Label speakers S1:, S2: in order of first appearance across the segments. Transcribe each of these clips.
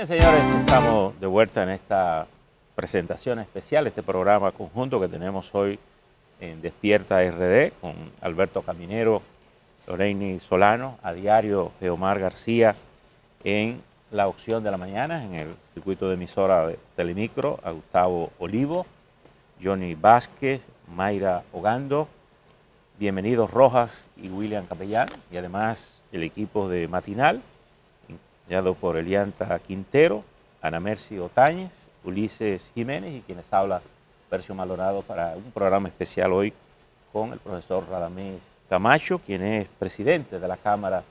S1: Bien, señores, estamos de vuelta en esta presentación especial, este programa conjunto que tenemos hoy en Despierta RD con Alberto Caminero, Loreni Solano, a diario Geomar García en la opción de la mañana, en el circuito de emisora de Telemicro, a Gustavo Olivo, Johnny Vázquez, Mayra Ogando, bienvenidos Rojas y William Capellán, y además el equipo de Matinal acompañado por Elianta Quintero, Ana Mercy Otañez, Ulises Jiménez y quienes habla Percio Maldonado para un programa especial hoy con el profesor Radamés Camacho, quien es presidente de la Cámara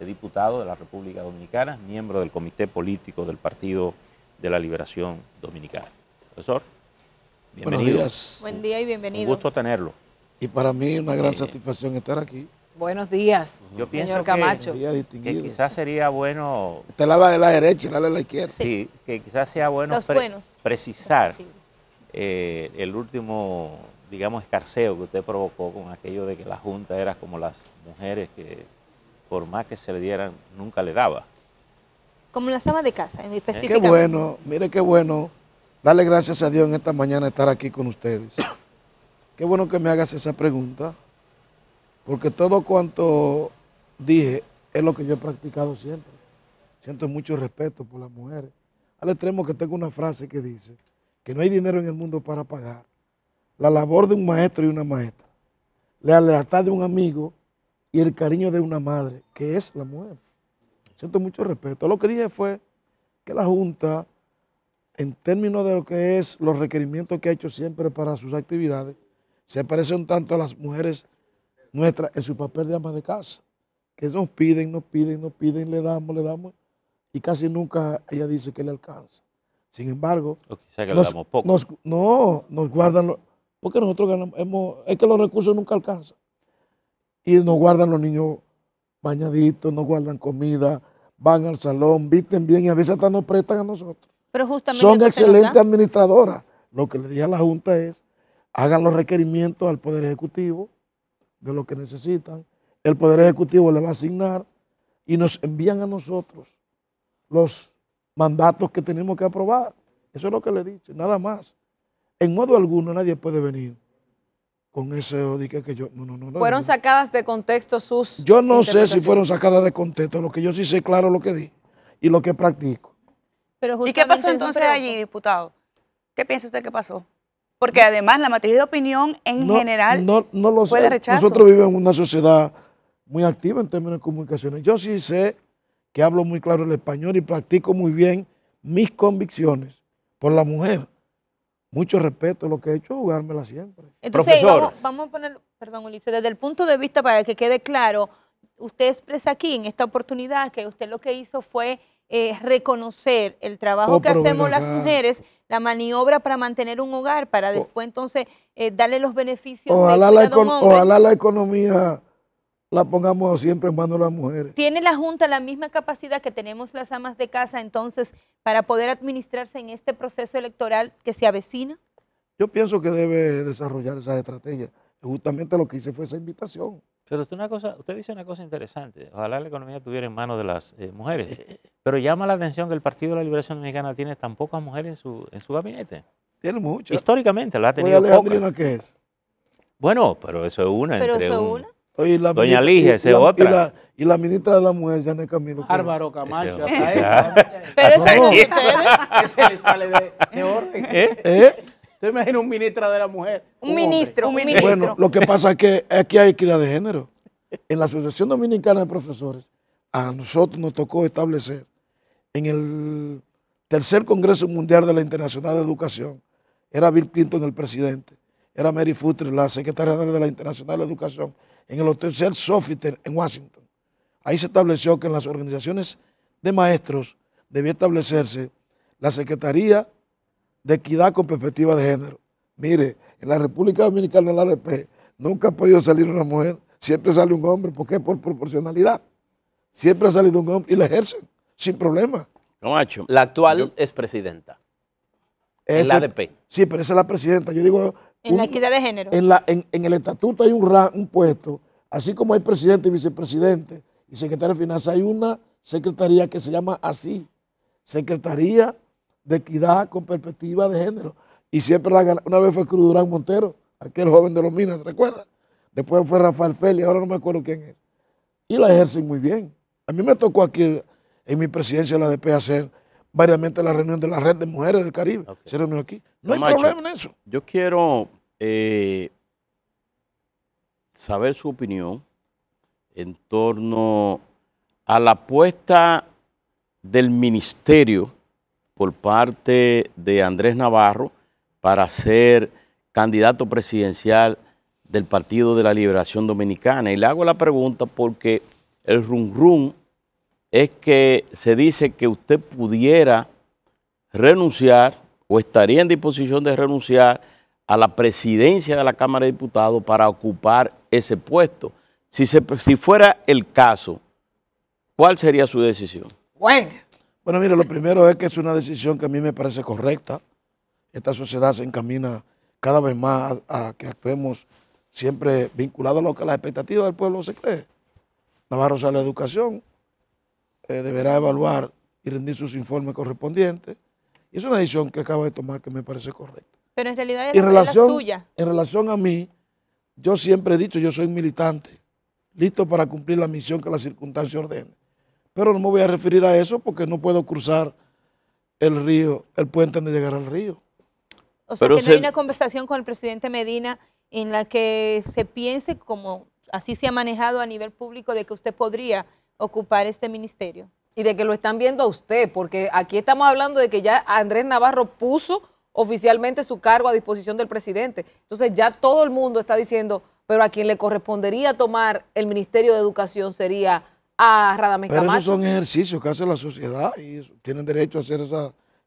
S1: de Diputados de la República Dominicana, miembro del Comité Político del Partido de la Liberación Dominicana. Profesor, bienvenido. Buenos Buen día y bienvenido. Un
S2: gusto tenerlo. Y para mí una gran eh, satisfacción estar aquí.
S1: Buenos días, señor Camacho. Que, quizás sería bueno...
S2: te es la de la derecha, la de la izquierda. Sí, que
S1: quizás sea bueno precisar eh, el último, digamos, escarceo que usted provocó con aquello de que la Junta era como las mujeres que por más que se le dieran, nunca le daba.
S3: Como la amas de casa, en ¿Eh? específico. Qué bueno,
S2: mire qué bueno. Dale gracias a Dios en esta mañana estar aquí con ustedes. qué bueno que me hagas esa pregunta porque todo cuanto dije es lo que yo he practicado siempre. Siento mucho respeto por las mujeres. Al extremo que tengo una frase que dice que no hay dinero en el mundo para pagar la labor de un maestro y una maestra, la lealtad de un amigo y el cariño de una madre, que es la mujer. Siento mucho respeto. Lo que dije fue que la Junta, en términos de lo que es los requerimientos que ha hecho siempre para sus actividades, se parece un tanto a las mujeres nuestra en su papel de ama de casa. Que nos piden, nos piden, nos piden, le damos, le damos. Y casi nunca ella dice que le alcanza. Sin embargo, no, nos guardan, porque nosotros ganamos, es que los recursos nunca alcanzan. Y nos guardan los niños bañaditos, nos guardan comida, van al salón, visten bien y a veces hasta nos prestan a nosotros.
S3: Son excelentes
S2: administradoras. Lo que le dije a la Junta es, hagan los requerimientos al Poder Ejecutivo, de lo que necesitan, el Poder Ejecutivo le va a asignar y nos envían a nosotros los mandatos que tenemos que aprobar. Eso es lo que le he dicho, nada más. En modo alguno nadie puede venir con ese odique que yo... No, no, no, ¿Fueron
S4: sacadas de contexto sus... Yo no sé si fueron
S2: sacadas de contexto, lo que yo sí sé claro lo que di y lo que practico.
S5: Pero ¿Y qué pasó entonces allí, diputado? ¿Qué piensa usted que pasó? Porque además la matriz de opinión en general no,
S2: no lo puede sé. Nosotros vivimos en una sociedad muy activa en términos de comunicaciones. Yo sí sé que hablo muy claro el español y practico muy bien mis convicciones por la mujer. Mucho respeto, lo que he hecho es jugármela siempre. Entonces, Vamos,
S3: vamos a poner, perdón Ulises, desde el punto de vista para que quede claro, usted expresa aquí en esta oportunidad que usted lo que hizo fue eh, reconocer el trabajo oh, que hacemos las ah. mujeres, la maniobra para mantener un hogar, para oh. después entonces eh, darle los beneficios. Ojalá, la, ojalá la
S2: economía la pongamos siempre en manos de las mujeres.
S3: ¿Tiene la Junta la misma capacidad que tenemos las amas de casa entonces para poder administrarse en este proceso electoral que se avecina?
S2: Yo pienso que debe desarrollar esa estrategia. Justamente lo que hice fue esa invitación. Pero usted, una cosa, usted dice una cosa interesante. Ojalá
S1: la economía estuviera en manos de las eh, mujeres. Pero llama la atención que el Partido de la Liberación Dominicana tiene tan pocas mujeres en su, en su gabinete. Tiene muchas. Históricamente la ha tenido Alejandrina qué es? Bueno, pero eso es una. ¿Pero entre eso es una? Doña Lige, es otra. Y la,
S2: y la, ministra de la Mujer, ya el Camilo. Álvaro
S6: Camacho, Pero ah, eso es ustedes. Que se le sale de, de orden. ¿Eh? ¿Eh? ¿Te imaginas un ministro de la mujer? Un, ministro, un ministro. Bueno, lo que
S2: pasa es que aquí hay equidad de género. En la Asociación Dominicana de Profesores, a nosotros nos tocó establecer en el tercer Congreso Mundial de la Internacional de Educación, era Bill Clinton el presidente, era Mary Futre, la secretaria de la Internacional de Educación, en el tercer sofiter en Washington. Ahí se estableció que en las organizaciones de maestros debía establecerse la Secretaría de equidad con perspectiva de género. Mire, en la República Dominicana, en la ADP, nunca ha podido salir una mujer, siempre sale un hombre, ¿Por qué? por proporcionalidad. Siempre ha salido un hombre y la ejercen sin problema.
S7: Camacho. La actual es presidenta.
S2: Es en la ADP. sí, pero esa es la presidenta. Yo digo. En la equidad de género. En, el estatuto hay un, un puesto, así como hay presidente y vicepresidente y secretario de finanzas, hay una secretaría que se llama así: Secretaría de equidad con perspectiva de género. Y siempre la Una vez fue Cruz Durán Montero, aquel joven de los Minas, ¿recuerda? Después fue Rafael Félix, ahora no me acuerdo quién es. Y la ejercen muy bien. A mí me tocó aquí en mi presidencia de la DP hacer variamente la reunión de la Red de Mujeres del Caribe. Se aquí. No, hay problema en
S8: eso. Yo quiero eh, saber su opinión en torno a la apuesta del ministerio por parte de Andrés Navarro para ser candidato presidencial del Partido de la Liberación Dominicana. Y le hago la pregunta porque el rum rum es que se dice que usted pudiera renunciar o estaría en disposición de renunciar a la presidencia de la Cámara de Diputados para ocupar ese puesto. Si, si fuera el caso, ¿cuál sería su decisión?
S2: Bueno, bueno, mire, lo primero es que es una decisión que a mí me parece correcta. Esta sociedad se encamina cada vez más a, que actuemos siempre vinculados a lo que las expectativas del pueblo se cree. Navarro sale la educación, eh, deberá evaluar y rendir sus informes correspondientes. Y es una decisión que acaba de tomar que me parece correcta.
S3: Pero en realidad es en relación, suya.
S2: En relación a mí, yo siempre he dicho, yo soy militante, listo para cumplir la misión que la circunstancia ordene. Pero no me voy a referir a eso porque no puedo cruzar el río, el puente donde llegar al río. O sea, que no hay una
S3: conversación con el presidente Medina en la que se piense, como así se ha manejado a nivel público, de que usted podría ocupar este ministerio.
S4: Y de que lo están viendo a usted, porque aquí estamos hablando de que ya Andrés Navarro puso oficialmente su cargo a disposición del presidente. Entonces ya todo el mundo está diciendo, pero a quien le correspondería tomar el Ministerio de Educación sería a Radamés Pero esos son
S2: ejercicios que hace la sociedad y tienen derecho a hacer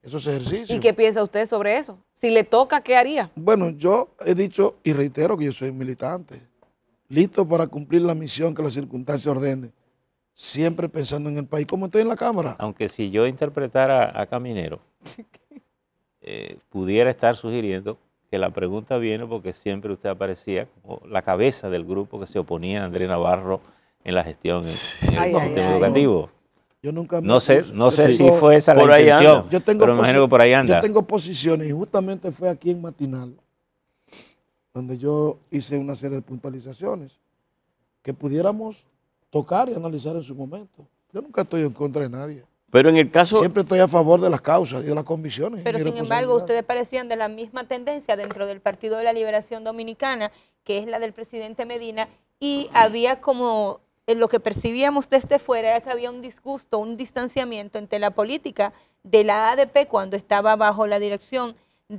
S2: esos ejercicios. ¿Y qué
S4: piensa usted sobre eso? Si le toca, ¿qué haría?
S2: Bueno, yo he dicho y reitero que yo soy militante, listo para cumplir la misión que las circunstancias ordene siempre pensando en el país, como estoy en la Cámara.
S1: Aunque si yo interpretara a Caminero, eh, pudiera estar sugiriendo que la pregunta viene porque siempre usted aparecía como la cabeza del grupo que se oponía a Andrés Navarro en la gestión en, el sistema educativo. Yo nunca no sé, no sé si fue esa la intención, yo tengo Yo tengo
S2: posiciones y justamente fue aquí en Matinal donde yo hice una serie de puntualizaciones que pudiéramos tocar y analizar en su momento. Yo nunca estoy en contra de nadie.
S8: Pero en el caso... Siempre
S2: estoy a favor de las causas y de las convicciones. Pero sin embargo, ustedes
S3: parecían de la misma tendencia dentro del Partido de la Liberación Dominicana, que es la del presidente Medina, y había como lo que percibíamos desde fuera era que había un disgusto, un distanciamiento entre la política de la ADP cuando estaba bajo la dirección mm,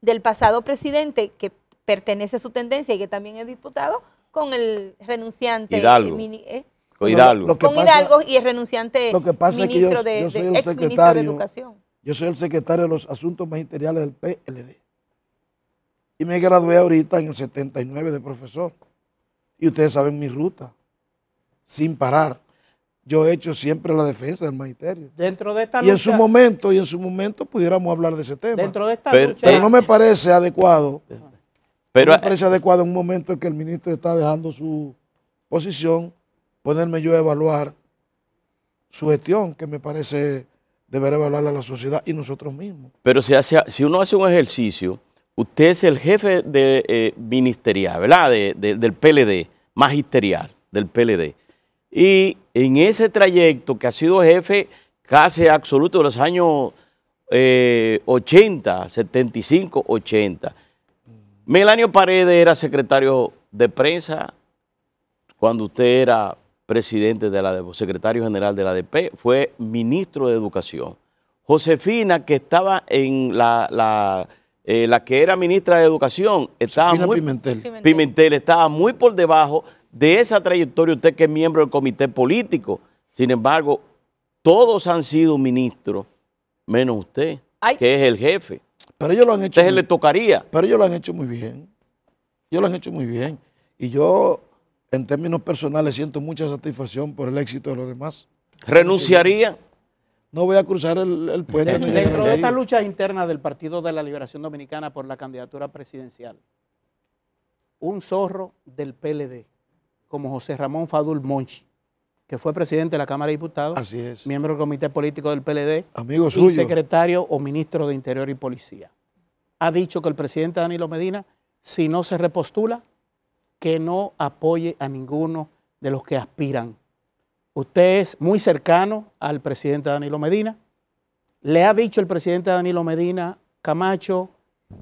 S3: del pasado presidente, que pertenece a su tendencia y que también es diputado, con el renunciante eh, Hidalgo. Eh, con
S8: Hidalgo.
S2: con Hidalgo y
S3: el renunciante el ministro de Educación.
S2: Yo soy el secretario de los Asuntos Magisteriales del PLD. Y me gradué ahorita en el 79 de profesor. Y ustedes saben mi ruta, sin parar. Yo he hecho siempre la defensa del magisterio.
S6: Dentro de esta y en su
S2: momento, y en su momento pudiéramos hablar de ese tema. Dentro de esta
S8: pero, pero no me
S2: parece adecuado. Pero, no me parece adecuado en un momento en que el ministro está dejando su posición, ponerme yo a evaluar su gestión, que me parece deber evaluarla a la sociedad y nosotros mismos.
S8: Pero si, hace, si uno hace un ejercicio usted es el jefe de eh, ministerial, ¿verdad? del PLD, magisterial del PLD. Y en ese trayecto que ha sido jefe casi absoluto de los años 80, 75, 80. Melanio Paredes era secretario de prensa cuando usted era presidente de la secretario general de la DP. fue ministro de Educación. Josefina, que estaba en la eh, la que era ministra de Educación, estaba muy, Pimentel. estaba muy por debajo de esa trayectoria usted que es miembro del comité político. Sin embargo, todos han sido ministros, menos usted, que es el jefe. Pero ellos lo han hecho. le tocaría. Pero ellos lo han hecho
S2: muy bien. Ellos lo han hecho muy bien. Y yo, en términos personales, siento mucha satisfacción por el éxito de los demás. ¿Renunciaría? no voy a cruzar el, puente. De, dentro de esta
S6: lucha interna del Partido de la Liberación Dominicana por la candidatura presidencial, un zorro del PLD, como José Ramón Fadul Monchi, que fue presidente de la Cámara de Diputados, miembro del Comité Político del PLD, Amigo y secretario o ministro de Interior y Policía. Ha dicho que el presidente Danilo Medina, si no se repostula, que no apoye a ninguno de los que aspiran Usted es muy cercano al presidente Danilo Medina. Le ha dicho el presidente Danilo Medina, Camacho,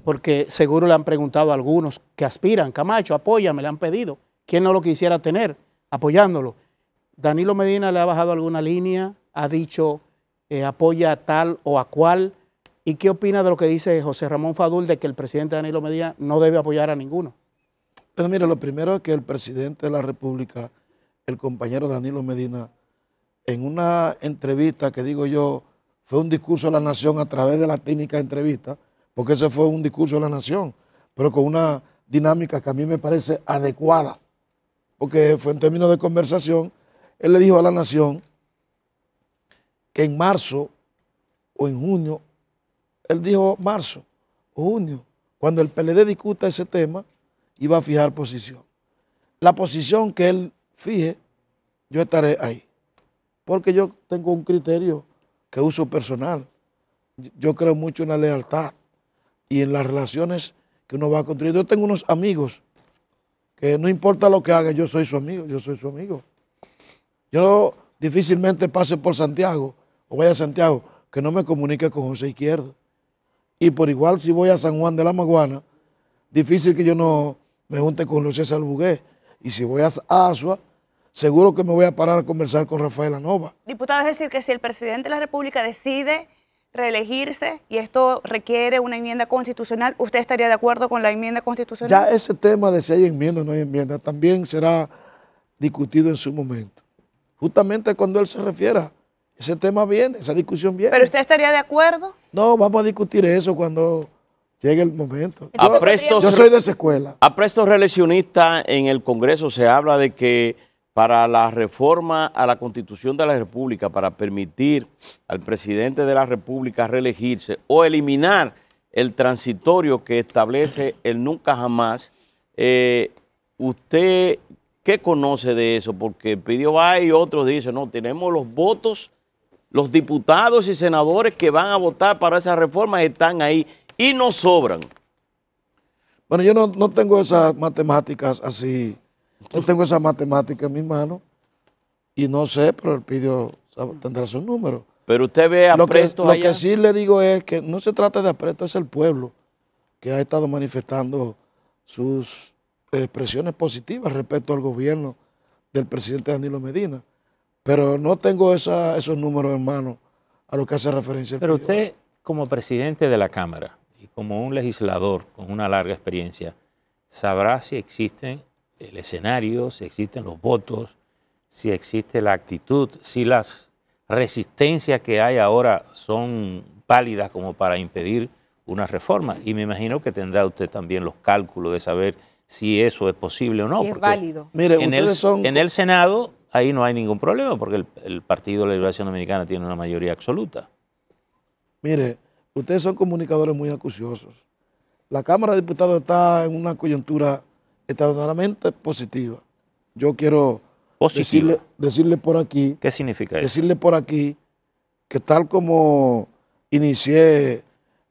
S6: porque seguro le han preguntado a algunos que aspiran, Camacho, apóyame, le han pedido. ¿Quién no lo quisiera tener apoyándolo? Danilo Medina le ha bajado alguna línea, ha dicho, eh, apoya a tal o a cual. ¿Y qué opina de lo que dice José Ramón Fadul de que el presidente Danilo Medina no
S2: debe apoyar a ninguno? pero pues mira, lo primero es que el presidente de la República el compañero Danilo Medina en una entrevista que digo yo fue un discurso a la nación a través de la técnica de entrevista, porque ese fue un discurso de la nación, pero con una dinámica que a mí me parece adecuada, porque fue en términos de conversación, él le dijo a la nación que en marzo o en junio, él dijo marzo o junio, cuando el PLD discuta ese tema, iba a fijar posición. La posición que él fije, yo estaré ahí. Porque yo tengo un criterio que uso personal. Yo creo mucho en la lealtad y en las relaciones que uno va a construir. Yo tengo unos amigos que no importa lo que haga, yo soy su amigo, yo soy su amigo. Yo difícilmente pase por Santiago o vaya a Santiago que no me comunique con José Izquierdo. Y por igual si voy a San Juan de la Maguana, difícil que yo no me junte con José Salbugué, y si voy a Asua, seguro que me voy a parar a conversar con Rafael Anova.
S5: Diputado, es decir, que si el presidente de la República decide reelegirse y esto requiere una enmienda constitucional, ¿usted estaría de acuerdo con la enmienda constitucional? Ya ese
S2: tema de si hay enmienda o no hay enmienda también será discutido en su momento. Justamente cuando él se refiera, ese tema viene, esa discusión viene. ¿Pero
S5: usted estaría de acuerdo?
S2: No, vamos a discutir eso cuando Llega el momento.
S8: Yo, soy de esa escuela. A presto reeleccionistas en el Congreso se habla de que para la reforma a la Constitución de la República, para permitir al presidente de la República reelegirse o eliminar el transitorio que establece el nunca jamás, eh, ¿usted qué conoce de eso? Porque pidió va y otros dicen, no, tenemos los votos, los diputados y senadores que van a votar para esa reforma están ahí y no sobran. Bueno,
S2: yo no, no tengo esas matemáticas así. No tengo esas matemáticas en mis manos. Y no sé, pero el pidió tendrá sus números.
S8: Pero usted ve apretos lo que, allá. Lo que
S2: sí le digo es que no se trata de apretos, es el pueblo que ha estado manifestando sus expresiones positivas respecto al gobierno del presidente Danilo Medina. Pero no tengo esa, esos números en mano a lo que hace referencia. El pero usted,
S1: como presidente de la Cámara, como un legislador con una larga experiencia, sabrá si existen el escenario, si existen los votos, si existe la actitud, si las resistencias que hay ahora son válidas como para impedir una reforma. Y me imagino que tendrá usted también los cálculos de saber si eso es posible o no. es válido. Mire, en, el, Senado ahí no hay ningún problema porque el, Partido de la Liberación Dominicana tiene una mayoría absoluta.
S2: Mire, Ustedes son comunicadores muy acuciosos. La Cámara de Diputados está en una coyuntura extraordinariamente positiva. Yo quiero Decirle, por aquí. ¿Qué significa eso? Decirle por aquí que tal como inicié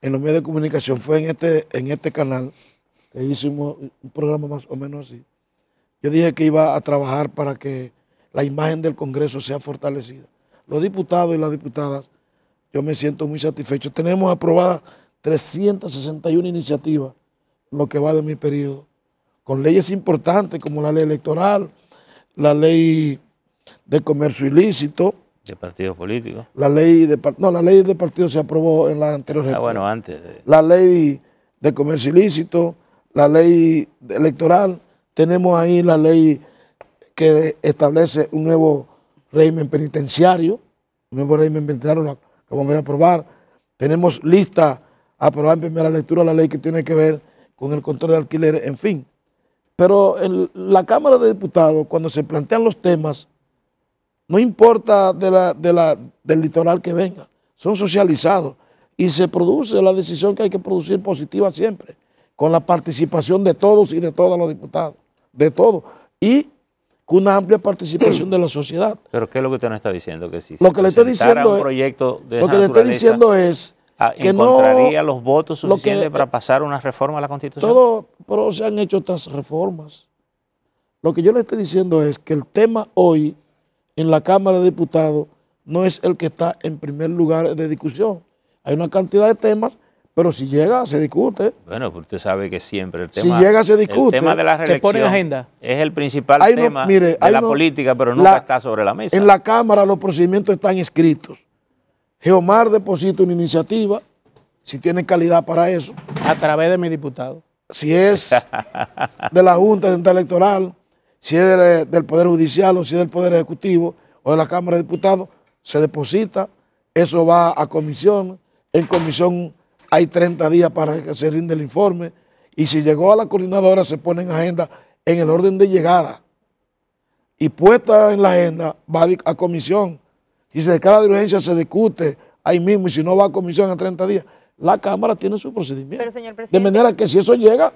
S2: en los medios de comunicación fue en este, en este canal, que hicimos un programa más o menos así. Yo dije que iba a trabajar para que la imagen del Congreso sea fortalecida. Los diputados y las diputadas yo me siento muy satisfecho. Tenemos aprobadas 361 iniciativas lo que va de mi periodo, con leyes importantes como la ley electoral, la ley de comercio ilícito.
S1: De partidos políticos.
S2: La ley de, no, la ley de partidos se aprobó en la anterior. Ah, bueno, antes. La ley de comercio ilícito, la ley electoral. Tenemos ahí la ley que establece un nuevo régimen penitenciario, un nuevo régimen penitenciario, vamos a aprobar. Tenemos lista a aprobar en primera lectura la ley que tiene que ver con el control de alquileres, en fin. Pero en la Cámara de Diputados, cuando se plantean los temas, no importa de la, del litoral que venga, son socializados y se produce la decisión que hay que producir positiva siempre, con la participación de todos y de todas los diputados, de todos. Y con una amplia participación de la sociedad.
S1: Pero ¿qué es lo que usted no está diciendo? Que si lo que le estoy diciendo un proyecto de lo que le estoy diciendo
S2: es ah, que encontraría los
S1: votos suficientes para pasar una reforma a la Constitución. Todo,
S2: pero se han hecho otras reformas. Lo que yo le estoy diciendo es que el tema hoy en la Cámara de Diputados no es el que está en primer lugar de discusión. Hay una cantidad de temas pero si llega, se discute.
S1: Bueno, usted sabe que siempre el tema. Si llega, se discute. El tema de la reelección. Se pone agenda. Es el principal tema de la política, pero nunca está sobre la mesa. En la
S2: Cámara los procedimientos están escritos. Geomar deposita una iniciativa, si tiene calidad para eso. A través de mi diputado. Si es de la Junta Central Electoral, si es del Poder Judicial o si es del Poder Ejecutivo o de la Cámara de Diputados, se deposita. Eso va a comisión. En comisión hay 30 días para que se rinde el informe y si llegó a la coordinadora se pone en agenda en el orden de llegada y puesta en la agenda va a comisión. Si se declara de urgencia se discute ahí mismo y si no va a comisión en 30 días. La Cámara tiene su procedimiento. de manera que si eso llega,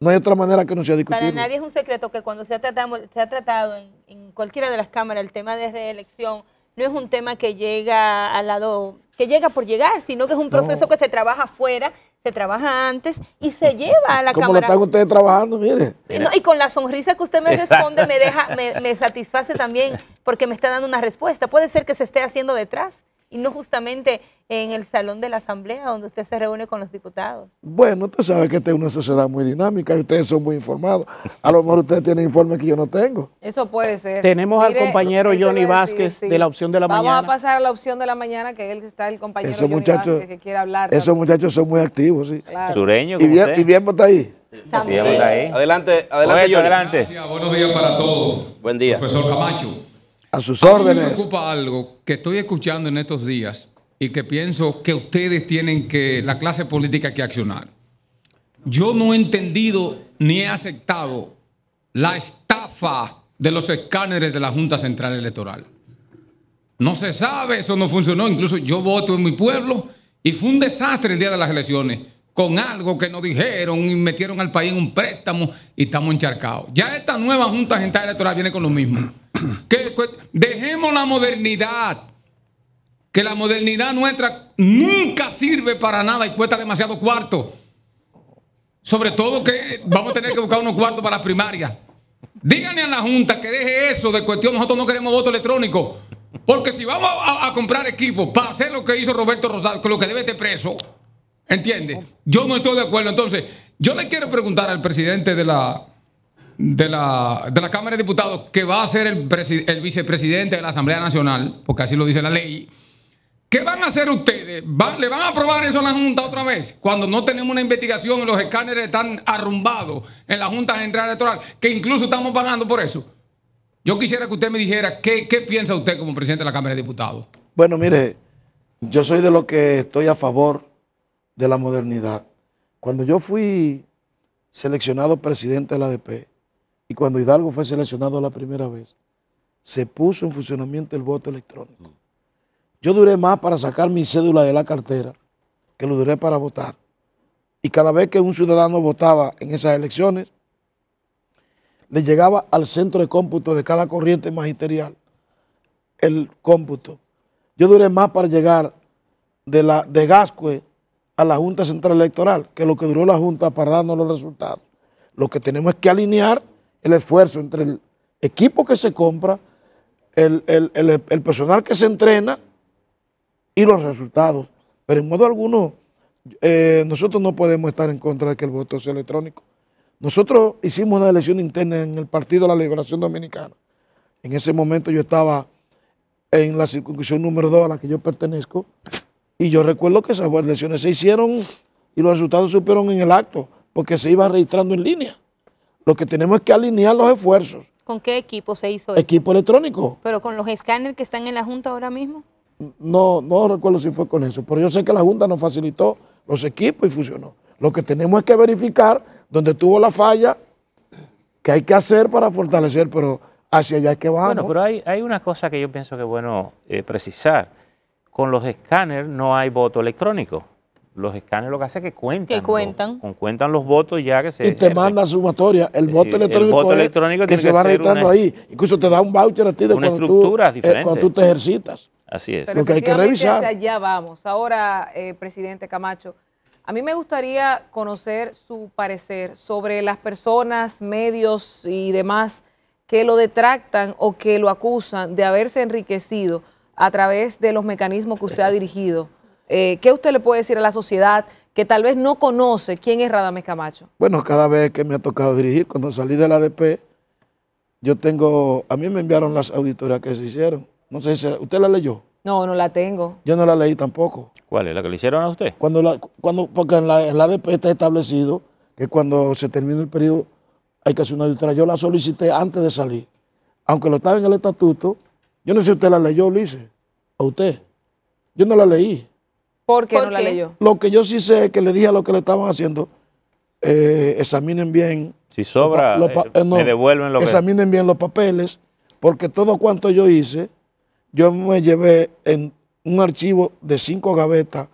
S2: no hay otra manera que no sea discutido Para nadie
S3: es un secreto que cuando se ha tratado, se ha tratado en cualquiera de las cámaras el tema de reelección, no es un tema que llega al lado, que llega por llegar, sino que es un proceso que se trabaja afuera, se trabaja antes y se lleva a la cámara. ¿Cómo están ustedes
S2: trabajando? miren. y
S3: con la sonrisa que usted me responde me deja, me satisface también porque me está dando una respuesta. Puede ser que se esté haciendo detrás y no justamente en el salón de la asamblea donde usted se reúne con los diputados.
S2: Bueno, usted sabe que esta es una sociedad muy dinámica y ustedes son muy informados. A lo mejor ustedes tienen informes que yo no tengo.
S3: Eso puede ser.
S4: Tenemos al compañero
S2: Johnny Vázquez de la opción de la mañana. Vamos a
S4: pasar a la opción de la mañana que es está el compañero que
S7: quiere hablar.
S2: Esos muchachos son muy activos, sí. Sureño, y bien, está ahí.
S7: Adelante,
S9: adelante, buenos días para
S7: todos.
S9: Buen día. Profesor Camacho. A sus órdenes. me preocupa algo que estoy escuchando en estos días y que pienso que ustedes tienen que, la clase política, que accionar. Yo no he entendido ni he aceptado la estafa de los escáneres de la Junta Central Electoral. No se sabe, eso no funcionó. Incluso yo voto en mi pueblo y fue un desastre el día de las elecciones con algo que no dijeron y metieron al país en un préstamo y estamos encharcados. Ya esta nueva Junta Central Electoral viene con lo mismo. Que, dejemos la modernidad. Que la modernidad nuestra nunca sirve para nada y cuesta demasiado cuarto. Sobre todo que vamos a tener que buscar unos cuartos para la primaria. Díganle a la Junta que deje eso de cuestión. Nosotros no queremos voto electrónico. Porque si vamos a, comprar equipo para hacer lo que hizo Roberto Rosal, con lo que debe estar preso, ¿entiende? Yo no estoy de acuerdo. Entonces, yo le quiero preguntar al presidente de la de la, Cámara de Diputados, que va a ser el, vicepresidente de la Asamblea Nacional, porque así lo dice la ley, ¿Qué van a hacer ustedes? ¿Le van a aprobar eso a la Junta otra vez? Cuando no tenemos una investigación y los escáneres están arrumbados en la Junta Central Electoral, que incluso estamos pagando por eso. Yo quisiera que usted me dijera qué, qué piensa usted como presidente de la Cámara de Diputados.
S2: Bueno, mire, yo soy de los que estoy a favor de la modernidad. Cuando yo fui seleccionado presidente de la ADP, y cuando Hidalgo fue seleccionado la primera vez, se puso en funcionamiento el voto electrónico. Yo duré más para sacar mi cédula de la cartera que lo duré para votar. Y cada vez que un ciudadano votaba en esas elecciones, le llegaba al centro de cómputo de cada corriente magisterial el cómputo. Yo duré más para llegar de, la, de Gascue a la Junta Central Electoral que lo que duró la Junta para darnos los resultados. Lo que tenemos es que alinear el esfuerzo entre el equipo que se compra, el, personal que se entrena y los resultados. Pero en modo alguno, eh, nosotros no podemos estar en contra de que el voto sea electrónico. Nosotros hicimos una elección interna en el Partido de la Liberación Dominicana. En ese momento yo estaba en la circunscripción número 2 a la que yo pertenezco. Y yo recuerdo que esas elecciones se hicieron y los resultados se supieron en el acto, porque se iba registrando en línea. Lo que tenemos es que alinear los esfuerzos.
S3: ¿Con qué equipo se hizo eso?
S2: Equipo electrónico.
S3: ¿Pero con los escáneres que están en la Junta ahora mismo?
S2: No, no recuerdo si fue con eso, pero yo sé que la Junta nos facilitó los equipos y funcionó. Lo que tenemos es que verificar dónde tuvo la falla, qué hay que hacer para fortalecer, pero hacia allá es que vamos. Bueno,
S1: pero hay, hay una cosa que yo pienso que es bueno eh, precisar. Con los escáneres no hay voto electrónico los escáneres lo que hace es que cuentan. Que cuentan. Los, cuentan los votos ya que se. Y te manda
S2: sumatoria. El voto electrónico. que se va registrando ahí. Incluso te da un voucher a ti de una cuando, tú, eh, cuando tú te ejercitas. Así es. lo que hay que revisar.
S4: Ya vamos. Ahora, eh, presidente Camacho, a mí me gustaría conocer su parecer sobre las personas, medios y demás que lo detractan o que lo acusan de haberse enriquecido a través de los mecanismos que usted ha dirigido. Eh, ¿Qué usted le puede decir a la sociedad que tal vez no conoce quién es Radamés Camacho?
S2: Bueno, cada vez que me ha tocado dirigir, cuando salí de la ADP, yo tengo, a mí me enviaron las auditorías que se hicieron. No sé si usted la leyó.
S4: No, no la tengo.
S2: Yo no la leí tampoco. ¿Cuál es la que le hicieron a usted? Cuando cuando, porque en la, ADP está establecido que cuando se termina el periodo hay que hacer una auditoría. Yo la solicité antes de salir. Aunque lo estaba en el estatuto, yo no sé si usted la leyó, Ulises, a usted. Yo no la leí. ¿Por qué no la leyó? Lo que yo sí sé es que le dije a lo que le estaban haciendo, eh, examinen bien. Si sobra, eh, eh, me devuelven lo Examinen bien los papeles, porque todo cuanto yo hice, yo me llevé en un archivo de cinco gavetas,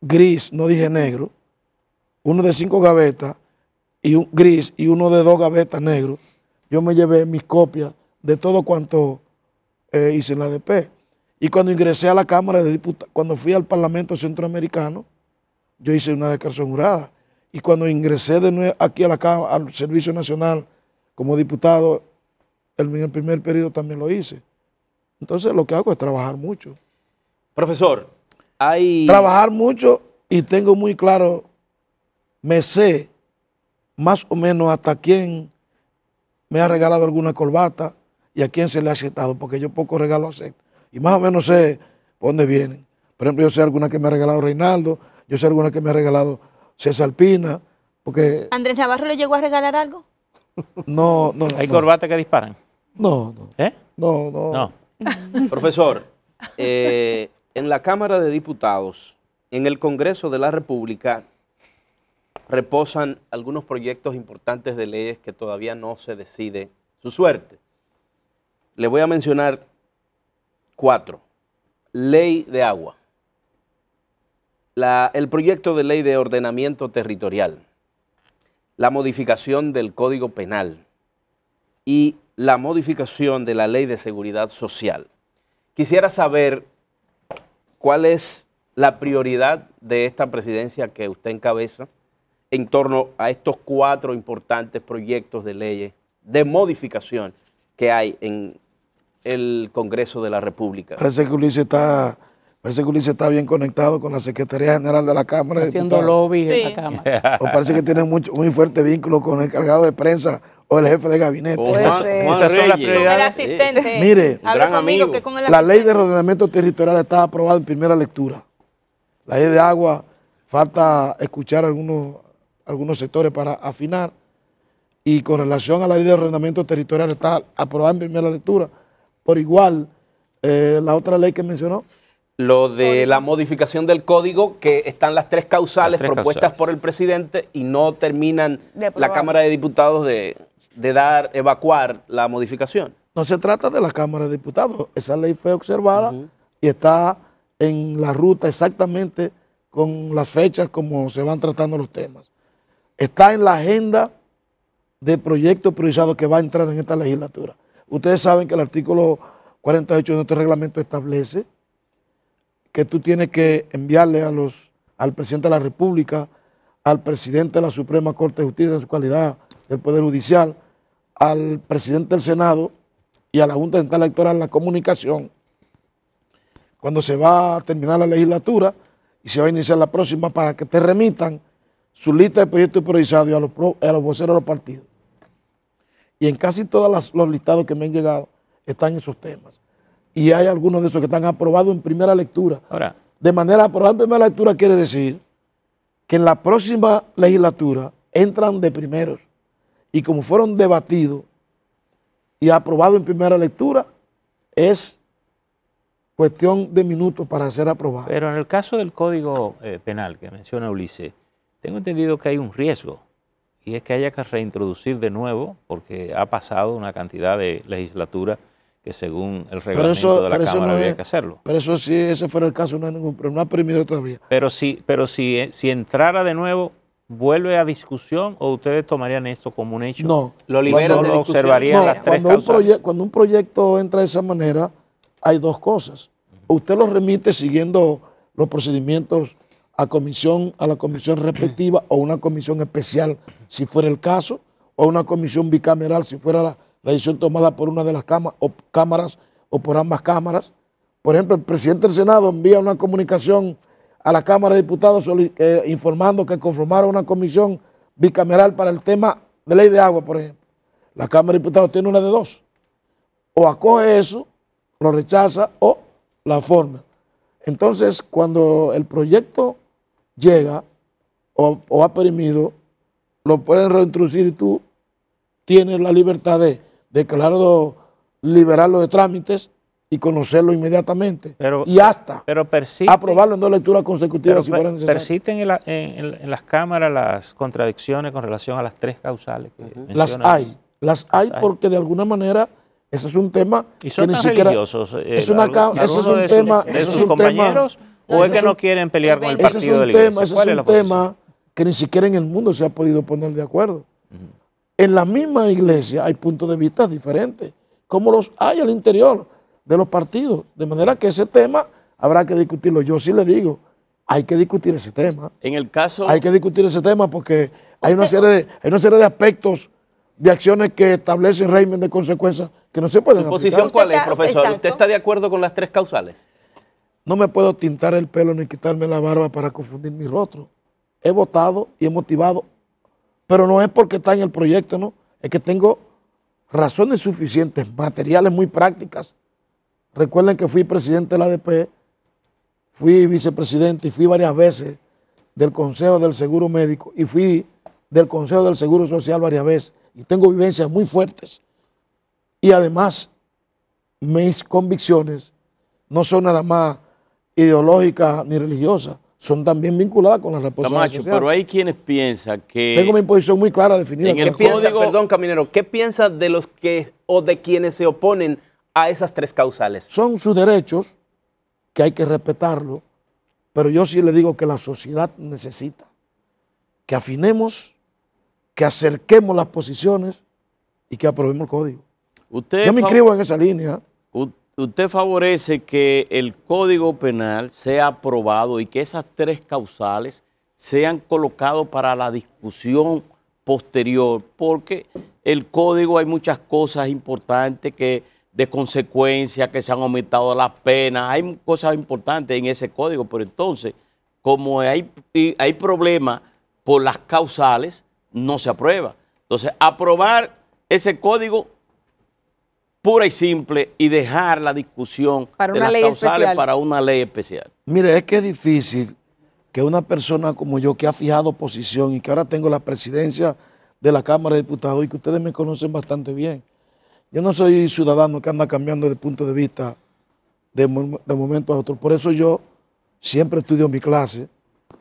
S2: gris, no dije negro, uno de cinco gavetas y un gris y uno de dos gavetas negro. Yo me llevé mis copias de todo cuanto hice en la DP. Y cuando ingresé a la Cámara de Diputados, cuando fui al Parlamento Centroamericano, yo hice una declaración jurada. Y cuando ingresé de nuevo aquí al Servicio Nacional como diputado, en el primer periodo también lo hice. Entonces lo que hago es trabajar mucho. Profesor, hay... Trabajar mucho y tengo muy claro, me sé más o menos hasta quién me ha regalado alguna corbata y a quién se le ha aceptado, porque yo poco regalo acepto y más o menos sé por dónde vienen. Por ejemplo, yo sé alguna que me ha regalado Reinaldo, yo sé alguna que me ha regalado César Pina, porque...
S3: ¿Andrés Navarro le llegó a
S1: regalar algo?
S2: No, no. ¿Hay corbata corbatas que disparan? No, no. ¿Eh? No,
S1: no. no.
S7: Profesor, eh, en la Cámara de Diputados, en el Congreso de la República, reposan algunos proyectos importantes de leyes que todavía no se decide su suerte. Le voy a mencionar Cuatro, Ley de agua. el proyecto de ley de ordenamiento territorial. La modificación del Código Penal y la modificación de la Ley de Seguridad Social. Quisiera saber cuál es la prioridad de esta presidencia que usted encabeza en torno a estos cuatro importantes proyectos de leyes de modificación que hay en el Congreso de la República. Parece que
S2: Ulises está, está bien conectado con la Secretaría General de la Cámara. Haciendo lobby la Cámara. o parece que tiene mucho, muy fuerte vínculo con el cargado de prensa o el jefe de gabinete. Oh, esas, son las Mire, la ley de ordenamiento territorial está aprobada en primera lectura. La ley de agua, falta escuchar algunos, algunos sectores para afinar. Y con relación a la ley de ordenamiento territorial está aprobada en primera lectura por igual eh, la otra ley que mencionó?
S7: Lo de la modificación del código, que están las tres causales propuestas por el presidente y no terminan la Cámara de Diputados de, dar, evacuar la modificación.
S2: No se trata de la Cámara de Diputados. Esa ley fue observada y está en la ruta exactamente con las fechas como se van tratando los temas. Está en la agenda de proyecto priorizado que va a entrar en esta legislatura. Ustedes saben que el artículo 48 de nuestro reglamento establece que tú tienes que enviarle a los, al presidente de la República, al presidente de la Suprema Corte de Justicia en su calidad del Poder Judicial, al presidente del Senado y a la Junta Central Electoral la comunicación cuando se va a terminar la legislatura y se va a iniciar la próxima para que te remitan su lista de proyectos priorizados a los voceros de los partidos. Y en casi todos los listados que me han llegado están esos temas. Y hay algunos de esos que están aprobados en primera lectura. Ahora. De manera aprobada en primera lectura quiere decir que en la próxima legislatura entran de primeros. Y como fueron debatidos y aprobados en primera lectura, es cuestión de minutos para ser aprobado.
S1: Pero en el caso del Código eh, Penal que menciona Ulises, tengo entendido que hay un riesgo y es que haya que reintroducir de nuevo, porque ha pasado una cantidad de legislatura que según el reglamento de la Cámara había que hacerlo. Pero
S2: eso sí, ese fuera el caso, no, no ha permitido todavía.
S1: Pero, si, pero si, eh, si entrara de nuevo, ¿vuelve a discusión o ustedes tomarían esto como
S2: un hecho? No. ¿Lo liberan observarían no, cuando un Cuando un proyecto entra de esa manera, hay dos cosas. Usted lo remite siguiendo los procedimientos a, comisión, a la comisión respectiva o una comisión especial si fuera el caso, o una comisión bicameral si fuera la, decisión tomada por una de las cámaras o, por ambas cámaras. Por ejemplo, el presidente del Senado envía una comunicación a la Cámara de Diputados eh, informando que conformaron una comisión bicameral para el tema de ley de agua, por ejemplo. La Cámara de Diputados tiene una de dos. O acoge eso, lo rechaza o la forma. Entonces, cuando el proyecto llega o, ha perimido, lo pueden reintroducir y tú tienes la libertad de declararlo, liberarlo de trámites y conocerlo inmediatamente. y hasta aprobarlo en dos lecturas consecutivas si fuera necesario.
S1: Persisten en, las cámaras las contradicciones con relación a las tres causales. Las hay,
S2: las, hay porque de alguna manera ese es un tema que ni siquiera, eh, es, una, es un tema, Tema, ¿O es que no
S1: quieren pelear con el
S2: partido de la tema, Ese es un tema que ni siquiera en el mundo se ha podido poner de acuerdo. En la misma iglesia hay puntos de vista diferentes, como los hay al interior de los partidos. De manera que ese tema habrá que discutirlo. Yo sí le digo, hay que discutir ese tema.
S8: En el caso. Hay que
S2: discutir ese tema porque hay una serie de, una serie de aspectos, de acciones que establece el régimen de consecuencias que no se pueden ¿Su posición aplicar. cuál es, profesor?
S7: ¿Usted está de acuerdo con las tres causales?
S2: No me puedo tintar el pelo ni quitarme la barba para confundir mi rostro. He votado y he motivado, pero no es porque está en el proyecto, ¿no? Es que tengo razones suficientes, materiales muy prácticas. Recuerden que fui presidente de la ADP, fui vicepresidente y fui varias veces del Consejo del Seguro Médico y fui del Consejo del Seguro Social varias veces y tengo vivencias muy fuertes. Y además, mis convicciones no son nada más ideológica ni religiosa, son también vinculadas con la responsabilidad Camacho, pero
S8: hay quienes piensan que... Tengo mi
S2: posición muy clara, definida. perdón,
S7: Caminero, ¿qué piensa de los que o de quienes se oponen a esas tres causales?
S2: Son sus derechos, que hay que respetarlo, pero yo sí le digo que la sociedad necesita que afinemos, que acerquemos las posiciones y que aprobemos el código. yo me inscribo en esa línea.
S8: Usted usted favorece que el Código Penal sea aprobado y que esas tres causales sean colocadas para la discusión posterior, porque el Código hay muchas cosas importantes que de consecuencia, que se han aumentado las penas, hay cosas importantes en ese Código, pero entonces, como hay, hay problemas por las causales, no se aprueba. Entonces, aprobar ese Código pura y simple y dejar la discusión para para una ley especial.
S2: Mire, es que es difícil que una persona como yo que ha fijado posición y que ahora tengo la presidencia de la Cámara de Diputados y que ustedes me conocen bastante bien. Yo no soy ciudadano que anda cambiando de punto de vista de, de momento a otro. Por eso yo siempre estudio mi clase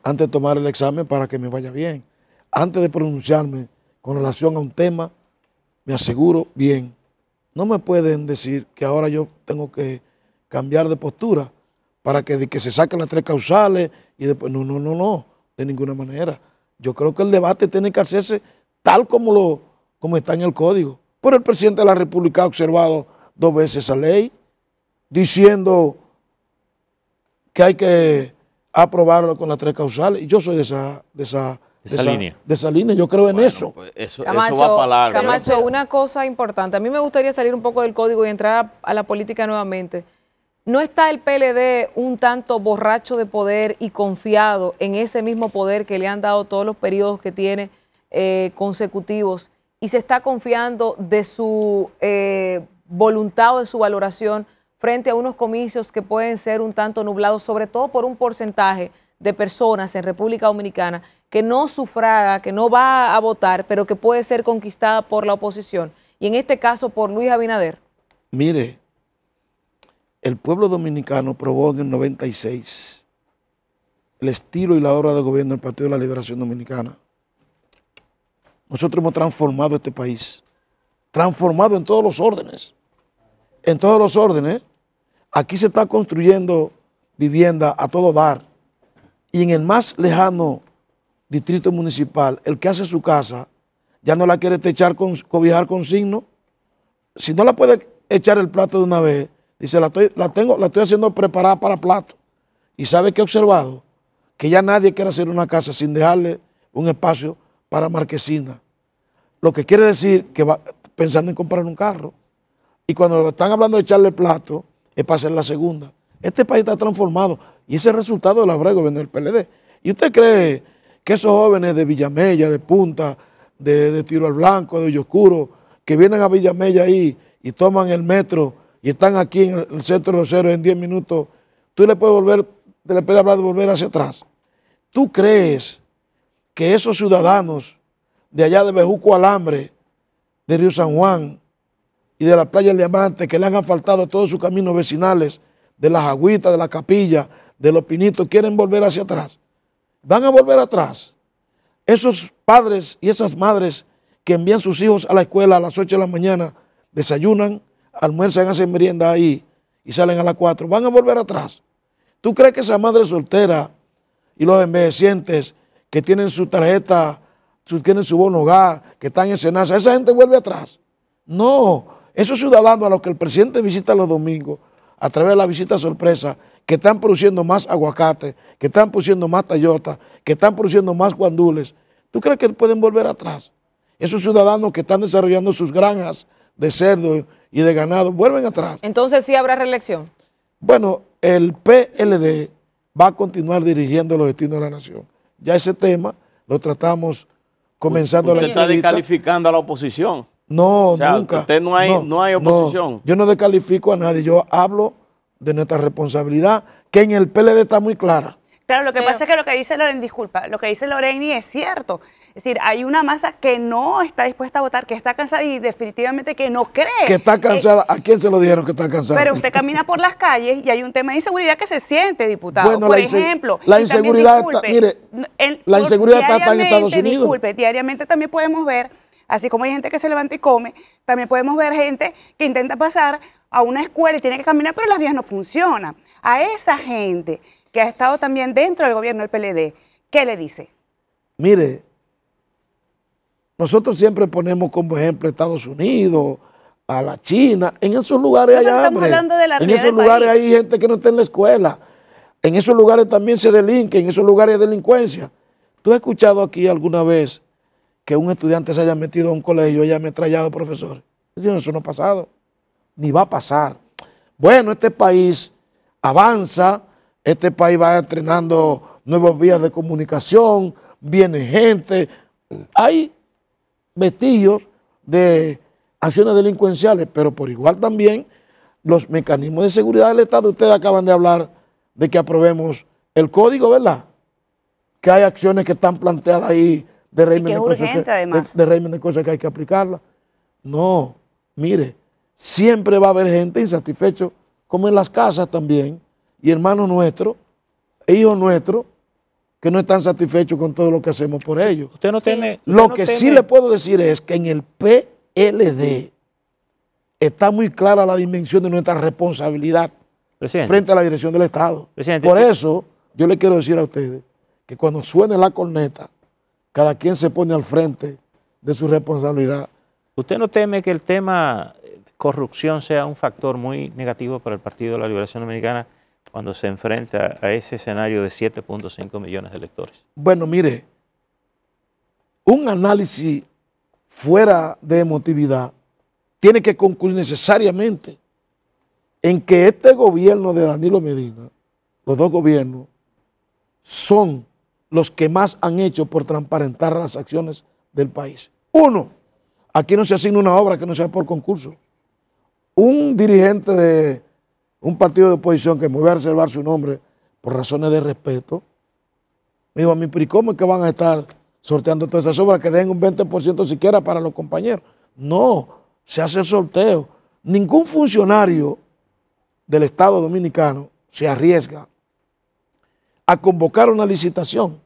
S2: antes de tomar el examen para que me vaya bien. Antes de pronunciarme con relación a un tema, me aseguro bien no me pueden decir que ahora yo tengo que cambiar de postura para que, que se saquen las tres causales y después, no, no, no, no, de ninguna manera. Yo creo que el debate tiene que hacerse tal como, lo, como está en el código. Pero el presidente de la República ha observado dos veces esa ley, diciendo que hay que aprobarlo con las tres causales. Y yo soy de esa, de esa de esa, línea. De esa línea, yo creo en pues,
S8: eso. Camacho,
S4: Camacho, una cosa importante. A mí me gustaría salir un poco del código y entrar a, la política nuevamente. ¿No está el PLD un tanto borracho de poder y confiado en ese mismo poder que le han dado todos los periodos que tiene eh, consecutivos y se está confiando de su eh, voluntad o de su valoración frente a unos comicios que pueden ser un tanto nublados, sobre todo por un porcentaje? de personas en República Dominicana que no sufraga, que no va a votar, pero que puede ser conquistada por la oposición, y en este caso por Luis Abinader?
S2: Mire, el pueblo dominicano probó en el 96 el estilo y la obra de gobierno del Partido de la Liberación Dominicana. Nosotros hemos transformado este país, transformado en todos los órdenes, en todos los órdenes. Aquí se está construyendo vivienda a todo dar, y en el más lejano distrito municipal, el que hace su casa, ya no la quiere techar con, cobijar con signo. Si no la puede echar el plato de una vez, dice, la estoy, tengo, la estoy haciendo preparada para plato. Y sabe que he observado que ya nadie quiere hacer una casa sin dejarle un espacio para marquesina. Lo que quiere decir que va pensando en comprar un carro. Y cuando están hablando de echarle plato, es para hacer la segunda. Este país está transformado. Y ese resultado lo habrá gobernado el PLD. ¿Y usted cree que esos jóvenes de Villamella, de Punta, de, Tiro al Blanco, de Oscuro, que vienen a Villamella ahí y toman el metro y están aquí en el centro de en 10 minutos, tú le puedes volver, hablar de volver hacia atrás. ¿Tú crees que esos ciudadanos de allá de Bejuco Alambre, de Río San Juan y de la Playa del Diamante, que le han faltado todos sus caminos vecinales, de las agüitas, de la capilla, de los pinitos quieren volver hacia atrás. Van a volver atrás. Esos padres y esas madres que envían sus hijos a la escuela a las 8 de la mañana, desayunan, almuerzan, hacen merienda ahí y salen a las 4, van a volver atrás. ¿Tú crees que esa madre soltera y los envejecientes que tienen su tarjeta, tienen su bono hogar, que están en cenaza esa gente vuelve atrás? No, esos ciudadanos a los que el presidente visita los domingos, a través de la visita sorpresa, que están produciendo más aguacate, que están produciendo más Toyota, que están produciendo más guandules, ¿tú crees que pueden volver atrás? Esos ciudadanos que están desarrollando sus granjas de cerdo y de ganado, vuelven atrás.
S4: Entonces, ¿sí habrá
S8: reelección?
S2: Bueno, el PLD va a continuar dirigiendo los destinos de la nación. Ya ese tema lo tratamos comenzando la Usted está descalificando
S8: a la oposición.
S2: No, nunca. Usted no hay, oposición. yo no descalifico a nadie, yo hablo de nuestra responsabilidad, que en el PLD está muy clara.
S5: Claro, lo que pasa es que lo que dice Loren, disculpa, lo que dice ni es cierto. Es decir, hay una masa que no está dispuesta a votar, que está cansada y definitivamente que no cree. Que está eh,
S2: cansada. ¿A quién se lo dijeron que está cansada? Pero usted
S5: camina por las calles y hay un tema de inseguridad que se siente, diputado. por ejemplo. La inseguridad está, mire, la inseguridad está en Estados Unidos. diariamente también podemos ver Así como hay gente que se levanta y come, también podemos ver gente que intenta pasar a una escuela y tiene que caminar, pero las vías no funcionan. A esa gente que ha estado también dentro del gobierno del PLD, ¿qué le dice?
S2: Mire, nosotros siempre ponemos como ejemplo a Estados Unidos, a la China, en esos lugares hay hambre. en esos lugares hay gente que no está en la escuela. En esos lugares también se delinque, en esos lugares hay delincuencia. ¿Tú has escuchado aquí alguna vez que un estudiante se haya metido a un colegio y haya ametrallado profesores? Eso no ha pasado ni va a pasar. Bueno, este país avanza, este país va entrenando nuevas vías de comunicación, viene gente, hay vestigios de acciones delincuenciales, pero por igual también los mecanismos de seguridad del Estado, ustedes acaban de hablar de que aprobemos el código, ¿verdad? Que hay acciones que están planteadas ahí de régimen, de, cosas de cosas que hay que aplicarlas. No, mire, siempre va a haber gente insatisfecha, como en las casas también, y hermanos nuestros, e hijos nuestros, que no están satisfechos con todo lo que hacemos por ellos. Usted
S1: no tiene. lo que sí le
S2: puedo decir es que en el PLD está muy clara la dimensión de nuestra responsabilidad frente a la dirección del Estado. Por eso yo le quiero decir a ustedes que cuando suene la corneta, cada quien se pone al frente de su responsabilidad.
S1: ¿Usted no teme que el tema corrupción sea un factor muy negativo para el Partido de la Liberación Dominicana cuando se enfrenta a ese escenario de 7.5 millones de
S2: electores? Bueno, mire, un análisis fuera de emotividad tiene que concluir necesariamente en que este gobierno de Danilo Medina, los dos gobiernos, son los que más han hecho por transparentar las acciones del país. Uno, aquí no se asigna una obra que no sea por concurso un dirigente de un partido de oposición que me voy a reservar su nombre por razones de respeto, me dijo a mí, cómo es que van a estar sorteando todas esas obras que den un 20% siquiera para los compañeros? No, se hace el sorteo. Ningún funcionario del Estado dominicano se arriesga a convocar una licitación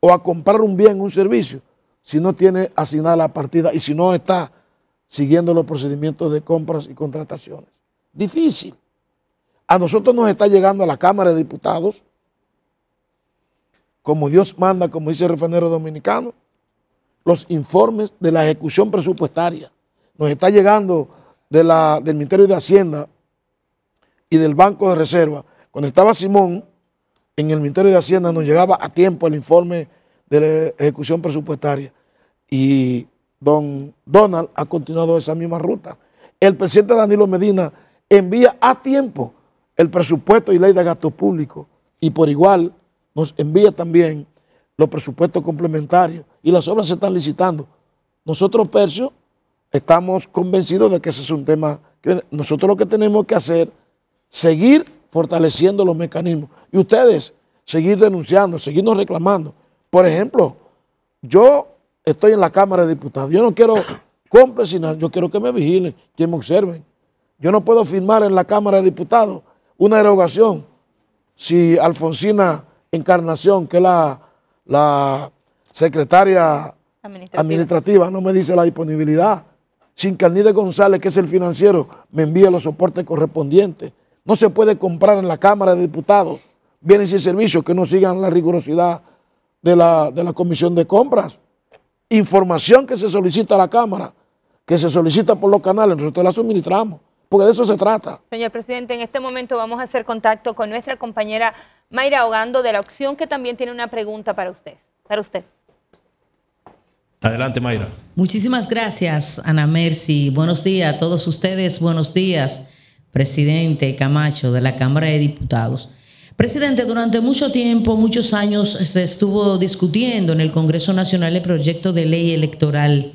S2: o a comprar un bien, un servicio, si no tiene asignada la partida y si no está siguiendo los procedimientos de compras y contrataciones. Difícil. A nosotros nos está llegando a la Cámara de Diputados, como Dios manda, como dice el refanero dominicano, los informes de la ejecución presupuestaria. Nos está llegando del Ministerio de Hacienda y del Banco de Reserva. Cuando estaba Simón en el Ministerio de Hacienda, nos llegaba a tiempo el informe de la ejecución presupuestaria. Y don Donald ha continuado esa misma ruta. El presidente Danilo Medina envía a tiempo el presupuesto y ley de gastos públicos y por igual nos envía también los presupuestos complementarios y las obras se están licitando. Nosotros, Percio, estamos convencidos de que ese es un tema que nosotros lo que tenemos que hacer, seguir fortaleciendo los mecanismos y ustedes seguir denunciando, seguirnos reclamando. Por ejemplo, yo estoy en la Cámara de Diputados. Yo no quiero nada, yo quiero que me vigilen, que me observen. Yo no puedo firmar en la Cámara de Diputados una erogación, si Alfonsina Encarnación, que es la, secretaria administrativa. no me dice la disponibilidad. Sin que de González, que es el financiero, me envíe los soportes correspondientes. No se puede comprar en la Cámara de Diputados bienes y servicios que no sigan la rigurosidad de la Comisión de Compras información que se solicita a la Cámara, que se solicita por los canales, nosotros la suministramos, porque de eso se trata.
S3: Señor presidente, en este momento vamos a hacer contacto con nuestra compañera Mayra Hogando de la Opción, que también tiene una pregunta para usted. Para usted.
S10: Adelante, Mayra. Muchísimas gracias, Ana Mercy. Buenos días a todos ustedes. Buenos días, presidente Camacho de la Cámara de Diputados. Presidente, durante mucho tiempo, muchos años, se estuvo discutiendo en el Congreso Nacional el proyecto de ley electoral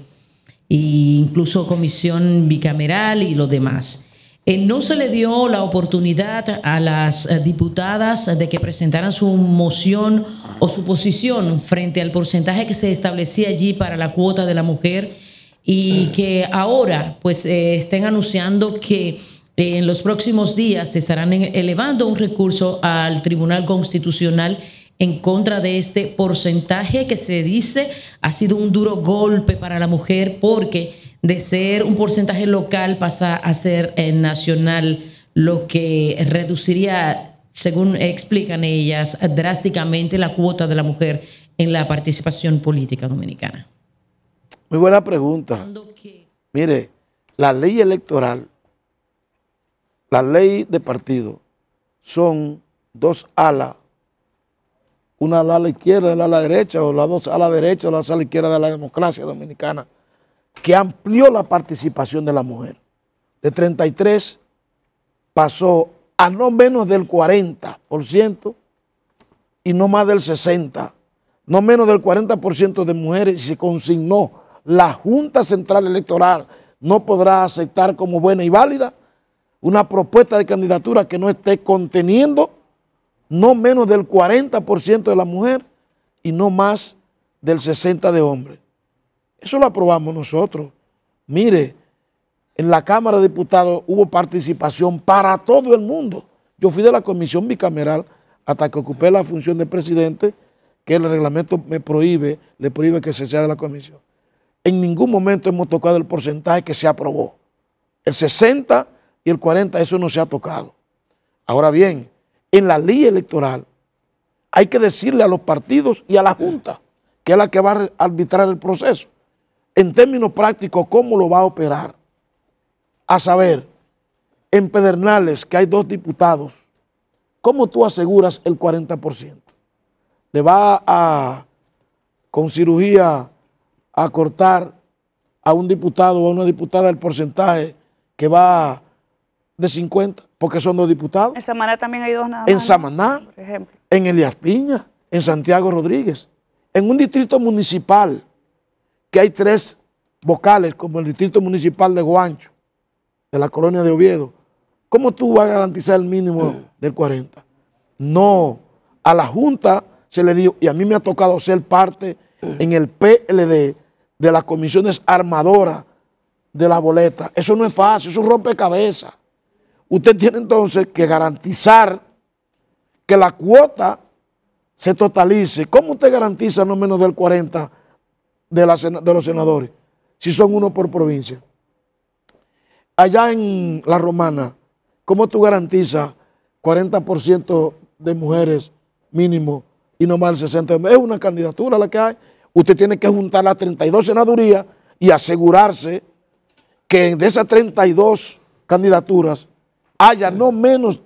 S10: e incluso comisión bicameral y lo demás. Eh, no se le dio la oportunidad a las eh, diputadas de que presentaran su moción o su posición frente al porcentaje que se establecía allí para la cuota de la mujer y que ahora pues eh, estén anunciando que en los próximos días se estarán elevando un recurso al Tribunal Constitucional en contra de este porcentaje que se dice ha sido un duro golpe para la mujer porque de ser un porcentaje local pasa a ser eh, nacional, lo que reduciría, según explican ellas, drásticamente la cuota de la mujer en la participación política dominicana.
S2: Muy buena pregunta. Mire, la ley electoral la ley de partido son dos alas, una ala la izquierda y la ala derecha, o las dos alas derecha o la ala izquierda de la democracia dominicana, que amplió la participación de la mujer. De 33 pasó a no menos del 40% y no más del 60%, no menos del 40% de mujeres y se consignó la Junta Central Electoral no podrá aceptar como buena y válida una propuesta de candidatura que no esté conteniendo no menos del 40% de la mujer y no más del 60% de hombres. Eso lo aprobamos nosotros. Mire, en la Cámara de Diputados hubo participación para todo el mundo. Yo fui de la comisión bicameral hasta que ocupé la función de presidente, que el reglamento me prohíbe, le prohíbe que se sea de la comisión. En ningún momento hemos tocado el porcentaje que se aprobó. El 60 y el 40 eso no se ha tocado. Ahora bien, en la ley electoral hay que decirle a los partidos y a la Junta, que es la que va a arbitrar el proceso, en términos prácticos, cómo lo va a operar. A saber, en Pedernales, que hay dos diputados, ¿cómo tú aseguras el 40%? Le va a, con cirugía, a cortar a un diputado o a una diputada el porcentaje que va a, de 50, porque son dos diputados. En
S5: Samaná también hay dos nada En
S2: Samaná, por ejemplo. en Elías Piña, en Santiago Rodríguez. En un distrito municipal que hay tres vocales, como el distrito municipal de Guancho, de la colonia de Oviedo, ¿cómo tú vas a garantizar el mínimo del 40? No, a la Junta se le dio, y a mí me ha tocado ser parte en el PLD de las comisiones armadoras de la boleta. Eso no es fácil, eso es un rompecabezas. Usted tiene entonces que garantizar que la cuota se totalice. ¿Cómo usted garantiza no menos del 40 de, los senadores? Si son uno por provincia. Allá en La Romana, ¿cómo tú garantizas 40% de mujeres mínimo y no más del 60%? Es una candidatura la que hay. Usted tiene que juntar las 32 senadurías y asegurarse que de esas 32 candidaturas haya no menos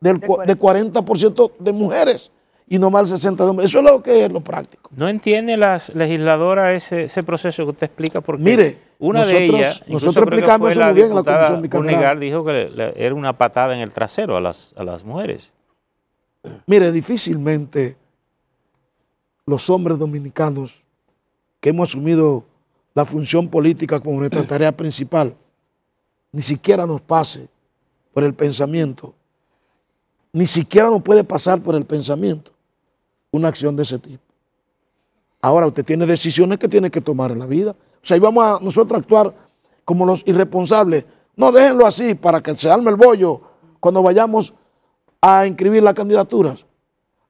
S2: del, de 40%, de mujeres y no más del 60% de hombres. Eso es lo que es lo práctico.
S1: ¿No entiende la legisladora ese, proceso que usted explica? Porque Mire, una nosotros, de ellas, nosotros explicamos eso muy bien en la Comisión dijo que era una patada en el trasero a las, a las mujeres.
S2: Mire, difícilmente los hombres dominicanos que hemos asumido la función política como nuestra tarea principal, ni siquiera nos pase por el pensamiento. Ni siquiera nos puede pasar por el pensamiento una acción de ese tipo. Ahora usted tiene decisiones que tiene que tomar en la vida. O sea, íbamos a nosotros a actuar como los irresponsables. No, déjenlo así para que se arme el bollo cuando vayamos a inscribir las candidaturas.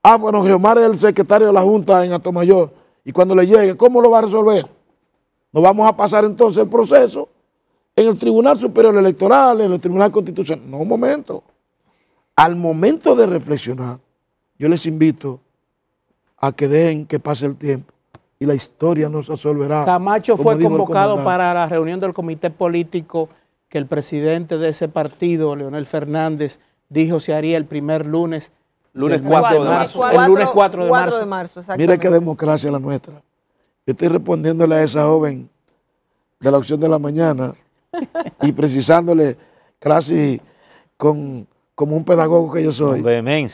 S2: Ah, bueno, Geomar es el secretario de la Junta en Atomayor. Y cuando le llegue, ¿cómo lo va a resolver? Nos vamos a pasar entonces el proceso en el Tribunal Superior Electoral, en el Tribunal Constitucional. No, un momento. Al momento de reflexionar, yo les invito a que dejen que pase el tiempo y la historia nos resolverá. Camacho fue convocado
S6: para la reunión del comité político que el presidente de ese partido, Leonel Fernández, dijo
S2: se haría el primer lunes.
S7: Lunes 4 de
S2: marzo. el lunes 4 de marzo. De
S4: marzo Mira qué
S2: democracia la nuestra. Yo estoy respondiéndole a esa joven de la opción de la mañana y precisándole casi con, como un pedagogo que yo soy.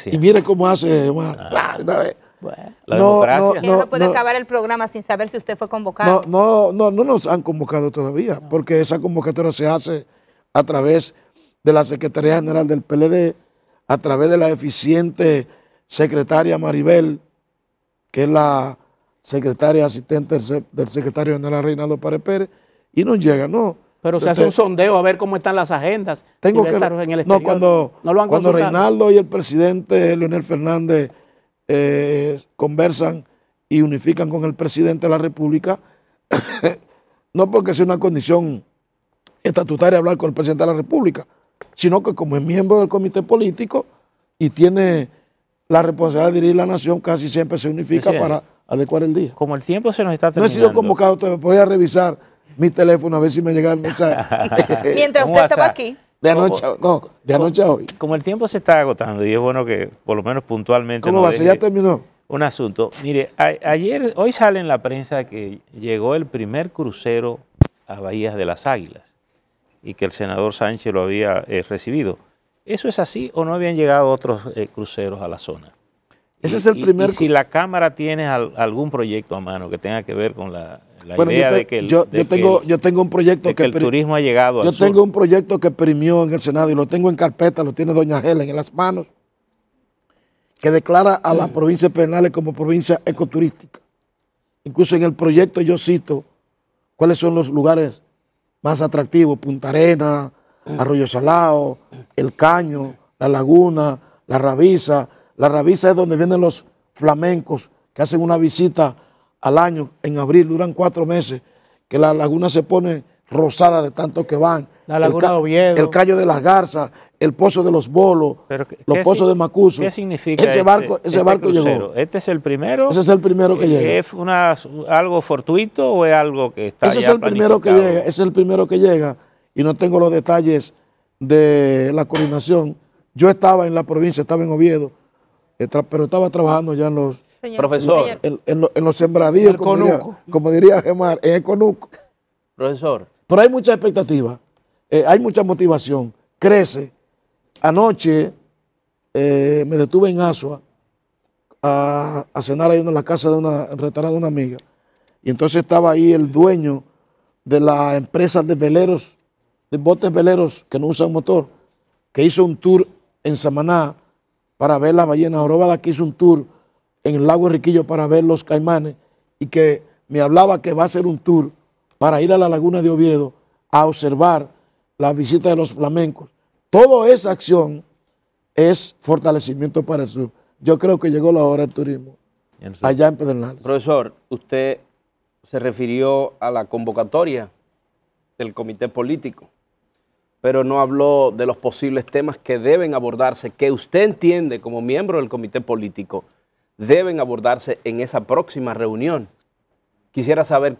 S2: Y mire cómo hace, ah.
S6: la
S2: no, No, no, puede acabar
S3: el programa sin saber si usted fue convocado.
S2: No, no, no, nos han convocado todavía, porque esa convocatoria se hace a través de la Secretaría General del PLD, a través de la eficiente secretaria Maribel, que es la secretaria asistente del, secretario general Reinaldo Párez Pérez, y nos llega, no, pero se hace un
S6: sondeo a ver cómo están las agendas. Tengo que. En no, cuando, cuando Reinaldo
S2: y el presidente Leonel Fernández eh, conversan y unifican con el presidente de la República, no porque sea una condición estatutaria hablar con el presidente de la República, sino que como es miembro del comité político y tiene la responsabilidad de dirigir la nación, casi siempre se unifica para adecuar el día. Como el tiempo se nos está terminando. No he sido convocado, te voy a revisar mi teléfono a ver si me llega el mensaje. Mientras usted estaba aquí. De anoche, no, de anoche a hoy. Como el tiempo
S1: se está agotando y es bueno que por lo menos puntualmente... ¿Cómo va? ¿Ya terminó? Un asunto. Mire, ayer, hoy sale en la prensa que llegó el primer crucero a Bahías de las Águilas y que el senador Sánchez lo había eh, recibido. ¿Eso es así o no habían llegado otros eh, cruceros a la zona?
S8: Ese es el primer. Y, si
S1: la Cámara tiene algún proyecto a mano que tenga que ver con la yo de que tengo, yo
S2: tengo un proyecto que, el turismo
S1: ha llegado. Yo tengo
S2: un proyecto que primió en el Senado y lo tengo en carpeta, lo tiene doña Helen en las manos, que declara a las provincias penales como provincia ecoturística, Incluso en el proyecto yo cito cuáles son los lugares más atractivos, Punta Arena, Arroyo Salado, El Caño, La Laguna, La Ravisa. La Ravisa es donde vienen los flamencos que hacen una visita al año, en abril, duran cuatro meses, que la laguna se pone rosada de tanto que van. La laguna de Oviedo. El callo de las garzas, el pozo de los bolos, los pozos de Macuso. ¿Qué significa? Ese este barco, ese este barco llegó.
S1: ¿Este es el primero? Ese es el primero que llega. ¿Es algo fortuito o es algo que está Ese es el primero que llega, ese
S2: es el primero que llega. Y no tengo los detalles de la coordinación. Yo estaba en la provincia, estaba en Oviedo, eh, pero estaba trabajando ya en los Profesor. En, los sembradíos, como diría, como diría, Gemar, en el Profesor. Pero hay mucha expectativa, eh, hay mucha motivación, crece. Anoche eh, me detuve en Asua a, cenar ahí en la casa de una, restaurante de una amiga. Y entonces estaba ahí el dueño de la empresa de veleros, de botes veleros que no usan motor, que hizo un tour en Samaná para ver la ballenas jorobadas, que hizo un tour en el lago Riquillo para ver los caimanes y que me hablaba que va a hacer un tour para ir a la laguna de Oviedo a observar la visita de los flamencos. Toda esa acción es fortalecimiento para el sur. Yo creo que llegó la hora del turismo allá en Pedernales.
S7: Profesor, usted se refirió a la convocatoria del comité político, pero no habló de los posibles temas que deben abordarse, que usted entiende como miembro del comité político deben abordarse en esa próxima reunión. Quisiera saber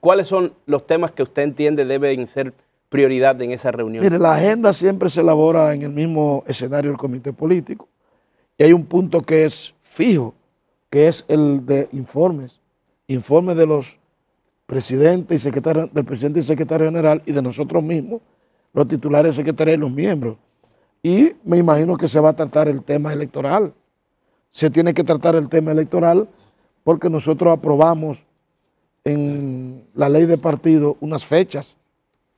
S7: cuáles son los temas que usted entiende deben ser prioridad en esa reunión. Mire, la
S2: agenda siempre se elabora en el mismo escenario del comité político y hay un punto que es fijo, que es el de informes, informes de los presidentes y secretarios, del presidente y secretario general y de nosotros mismos, los titulares, secretarios y los miembros. Y me imagino que se va a tratar el tema electoral, se tiene que tratar el tema electoral porque nosotros aprobamos en la ley de partido unas fechas,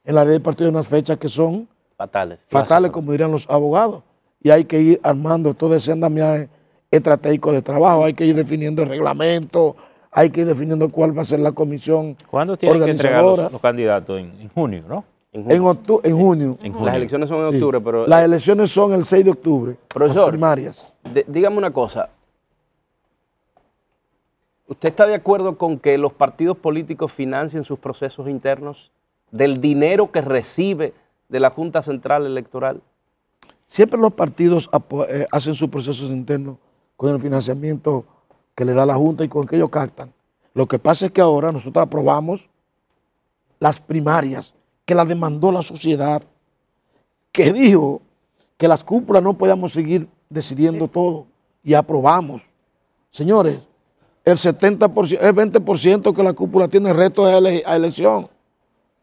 S2: en la ley de partido unas fechas que son
S7: fatales, fatales
S2: como dirían los abogados, y hay que ir armando todo ese andamiaje estratégico de trabajo, hay que ir definiendo el reglamento, hay que ir definiendo cuál va a ser la comisión.
S1: ¿Cuándo tienen que entregar los, candidatos? en
S2: junio, ¿no? En junio. En, junio. Las elecciones son en octubre,
S1: pero...
S7: Las eh,
S2: elecciones son el 6 de octubre. Profesor, primarias.
S7: dígame una cosa. ¿Usted está de acuerdo con que los partidos políticos financien sus procesos internos del dinero que recibe de la Junta Central Electoral?
S2: Siempre los partidos eh, hacen sus procesos internos con el financiamiento que le da la Junta y con que ellos captan. Lo que pasa es que ahora nosotros aprobamos las primarias que la demandó la sociedad, que dijo que las cúpulas no podíamos seguir decidiendo todo y aprobamos. Señores, el 70%, el 20% que la cúpula tiene, retos a elección.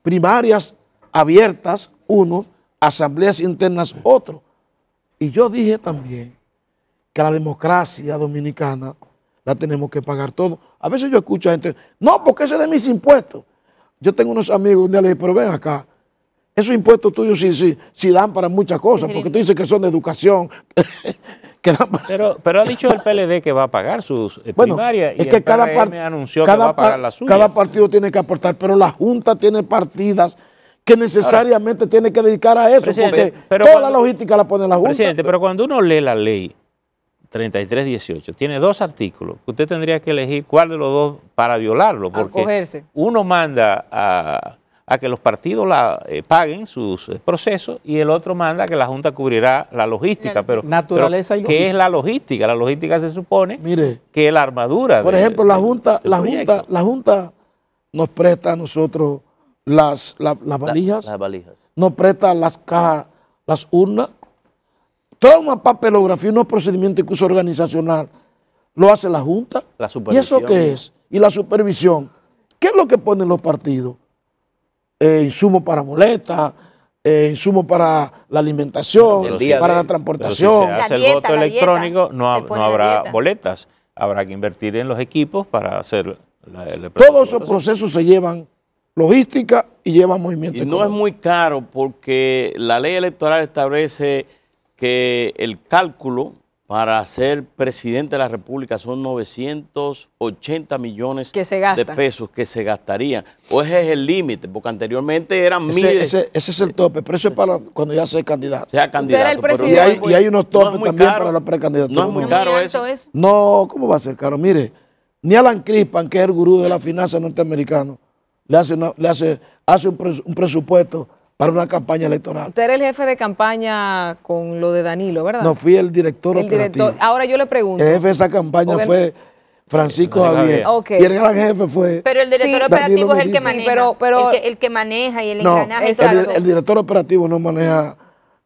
S2: Primarias abiertas, unos, asambleas internas, otros. Y yo dije también que la democracia dominicana la tenemos que pagar todo. A veces yo escucho a gente, no, porque eso es de mis impuestos. Yo tengo unos amigos, un día le dije, pero ven acá, esos impuestos tuyos sí, sí, sí dan para muchas cosas, porque tú dices que son de educación.
S1: que pero, ha dicho el PLD que va a pagar sus eh, bueno, es y que cada PRM anunció que va a pagar la Cada
S2: partido tiene que aportar, pero la Junta tiene partidas que necesariamente tiene que dedicar a eso, porque toda la logística la pone la Junta. Presidente, pero
S1: cuando uno lee la ley, 3318. Tiene dos artículos. Usted tendría que elegir cuál de los dos para violarlo, porque uno manda a, que los partidos eh, paguen sus eh, procesos y el otro manda a que la Junta cubrirá la logística. Pero, Naturaleza ¿Qué es la logística? La logística se supone que es la armadura. Por ejemplo,
S2: la, junta, la, junta, la Junta nos presta a nosotros las, las valijas, las valijas. nos presta las cajas, las urnas, Toda una papelografía, unos procedimientos incluso organizacional, lo hace la Junta.
S7: ¿Y eso qué es?
S2: Y la supervisión. ¿Qué es lo que ponen los partidos? Eh, insumos para boletas, eh, insumos para la alimentación, para la transportación. Si se hace
S1: el voto electrónico, no, habrá boletas. Habrá que invertir en los equipos
S2: para hacer la, Todos esos procesos se llevan logística y llevan movimiento.
S8: Y no es muy caro porque la ley electoral establece que el cálculo para ser presidente de la República son 980 millones de pesos que se gastarían. O ese es el límite, porque anteriormente eran ese, miles.
S2: Ese, es el tope, pero eso es para cuando ya sea candidato.
S8: Sea candidato. y, hay,
S2: unos topes también para la precandidatura. No es muy caro eso. No, ¿cómo va a ser caro? Mire, ni Alan Crispan, que es el gurú de la finanza norteamericana, le hace, le hace, hace un presupuesto para una campaña electoral.
S4: Usted era el jefe de campaña con lo de Danilo, ¿verdad? No, fui
S2: el director operativo.
S3: Ahora yo le pregunto.
S4: El jefe
S2: de esa campaña fue Francisco Javier. Y el gran jefe fue Pero el director operativo es el que maneja, el,
S3: que, maneja y el no, El,
S2: director operativo no maneja...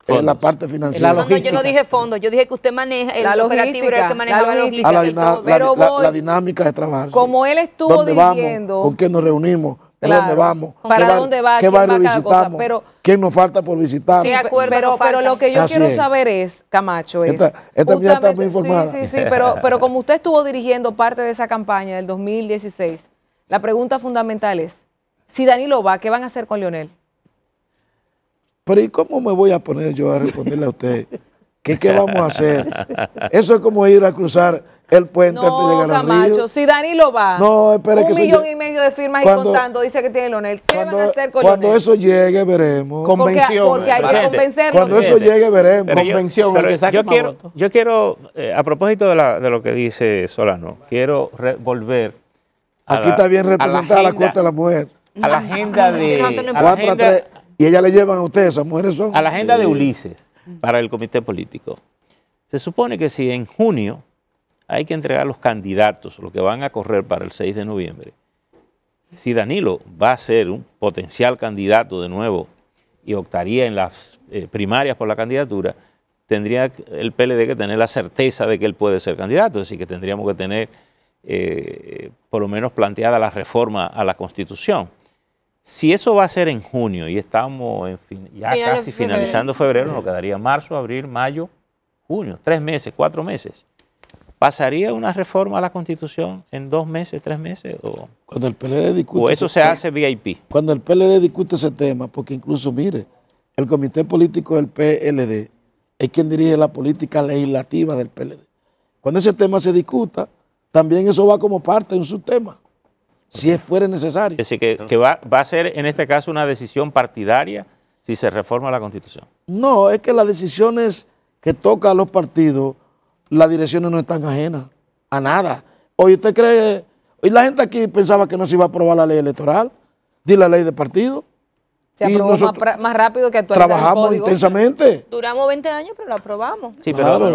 S2: Eh, la parte financiera. La no, yo no dije
S3: fondos, yo dije que usted maneja el la logística, era el que maneja la logística. La, la,
S2: dinámica de trabajo.
S3: Como él
S4: estuvo dirigiendo. Vamos, con
S2: qué nos reunimos, ¿Para dónde vamos? ¿Para dónde va? ¿Qué barrio visitamos? Cosa, pero, ¿Quién nos falta por visitar? Sí,
S4: pero, lo que yo quiero saber es, Camacho, es... Esta, está muy informada. Sí, sí, sí, pero, pero como usted estuvo dirigiendo parte de esa campaña del 2016, la pregunta fundamental es, si Danilo va, ¿qué van a hacer con Leonel?
S2: Pero ¿y cómo me voy a poner yo a responderle a usted? ¿Qué, qué vamos a hacer? Eso es como ir a cruzar el puente no, antes de llegar Camacho, al
S4: si Danilo va, no, espere un millón y medio de firmas y contando, dice que tiene Leonel. ¿Qué cuando, van a hacer con Cuando eso
S2: llegue, veremos. Convención. Porque, eh, hay que Cuando eso llegue, veremos. Convención. Pero yo, quiero,
S1: yo quiero eh, a propósito de, lo que dice Solano, quiero volver Aquí está bien representada la, cuota de la
S2: Mujer. A la agenda
S8: de...
S2: y ella le llevan a ustedes, esas mujeres son... A la agenda de Ulises
S1: para el comité político. Se supone que si en junio hay que entregar los candidatos, los que van a correr para el 6 de noviembre. Si Danilo va a ser un potencial candidato de nuevo y optaría en las eh, primarias por la candidatura, tendría el PLD que tener la certeza de que él puede ser candidato, es decir, que tendríamos que tener eh, por lo menos planteada la reforma a la Constitución. Si eso va a ser en junio y estamos en fin, ya casi finalizando febrero, nos quedaría marzo, abril, mayo, junio, tres meses, cuatro meses. ¿Pasaría una reforma a la Constitución en dos
S2: meses, tres meses? O, cuando el PLD discute o eso se
S1: hace VIP.
S2: Cuando el PLD discute ese tema, porque incluso, mire, el comité político del PLD es quien dirige la política legislativa del PLD. Cuando ese tema se discuta, también eso va como parte de un subtema, si fuera necesario.
S1: Es decir, que, va, va a ser en este caso una decisión partidaria si se reforma la Constitución.
S2: No, es que las decisiones que toca los partidos las direcciones no están ajenas a nada. Hoy usted cree, hoy la gente aquí pensaba que no se iba a aprobar la ley electoral, ni la ley de partido. Se aprobó
S3: más, rápido que
S4: actualmente. Trabajamos
S2: intensamente.
S3: Duramos 20 años, pero lo aprobamos.
S2: Sí, pero, claro.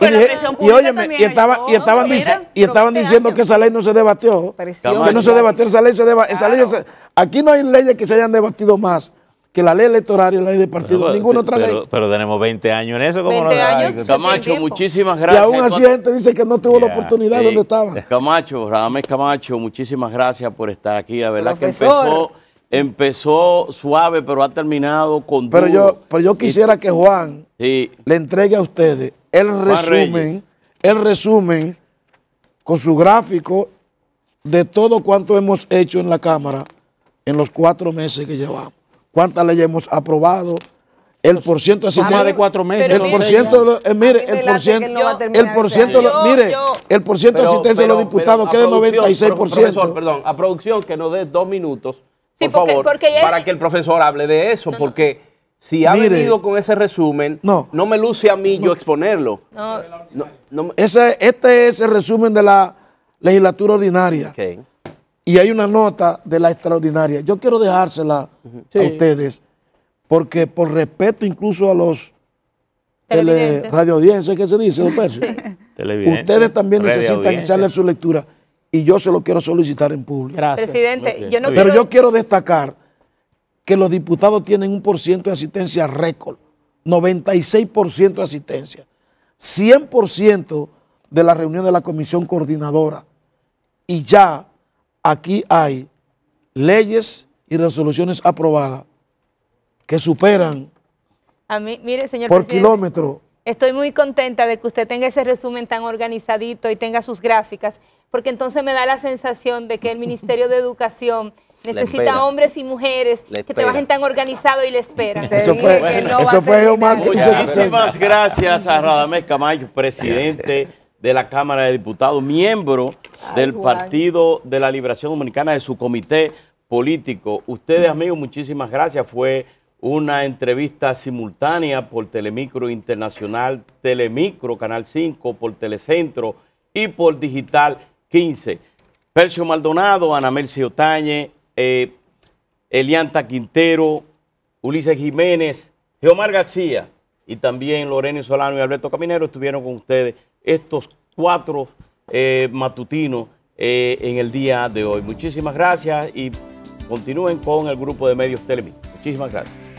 S2: y, estaba, y estaban, y estaban diciendo que esa ley no se debatió. Que no se debatió esa ley. aquí no hay leyes que se hayan debatido más que la ley electoral y la ley de partido, ninguna otra ley.
S8: Pero tenemos 20 años en eso, como no años, Camacho, muchísimas gracias. Y aún así gente
S2: dice que no tuvo la oportunidad donde estaba.
S8: Camacho, Ramés Camacho, muchísimas gracias por estar aquí. La verdad que empezó, suave, pero ha terminado con pero yo Pero yo
S2: quisiera que Juan le entregue a ustedes el resumen, el resumen con su gráfico de todo cuanto hemos hecho en la Cámara en los cuatro meses que llevamos cuántas leyes hemos aprobado, el por ciento de Más de cuatro meses. El por ciento, eh, mire, el el por mire, el por de asistencia de los diputados queda 96%.
S7: Perdón, a producción que nos dé dos minutos,
S2: por favor, para
S7: que el profesor hable de eso, porque si ha venido con ese resumen, no, me luce a mí yo exponerlo.
S2: Ese, este es el resumen de la legislatura ordinaria. Y hay una nota de la extraordinaria. Yo quiero dejársela a ustedes, porque por respeto incluso a los radio audiencias, ¿qué se dice,
S1: Ustedes también necesitan echarle
S2: su lectura y yo se lo quiero solicitar en público. Gracias. Presidente, Pero yo quiero destacar que los diputados tienen un por ciento de asistencia récord, 96% de asistencia, 100% de la reunión de la comisión coordinadora y ya aquí hay leyes y resoluciones aprobadas que superan
S3: por kilómetro. Estoy muy contenta de que usted tenga ese resumen tan organizadito y tenga sus gráficas, porque entonces me da la sensación de que el Ministerio de Educación necesita hombres y mujeres que trabajen tan organizado y le esperan. Eso fue,
S8: Muchísimas gracias a Radamés Camayo, presidente. de la Cámara de Diputados, miembro del Partido de la Liberación Dominicana, de su comité político. Ustedes, amigos, muchísimas gracias. Fue una entrevista simultánea por Telemicro Internacional, Telemicro Canal 5, por Telecentro y por Digital 15. Percio Maldonado, Ana Mercio eh, Elianta Quintero, Ulises Jiménez, Geomar García y también Lorena Solano y Alberto Caminero estuvieron con ustedes estos cuatro eh, matutinos eh, en el día de hoy. Muchísimas gracias y continúen con el grupo de medios Televi. Muchísimas gracias.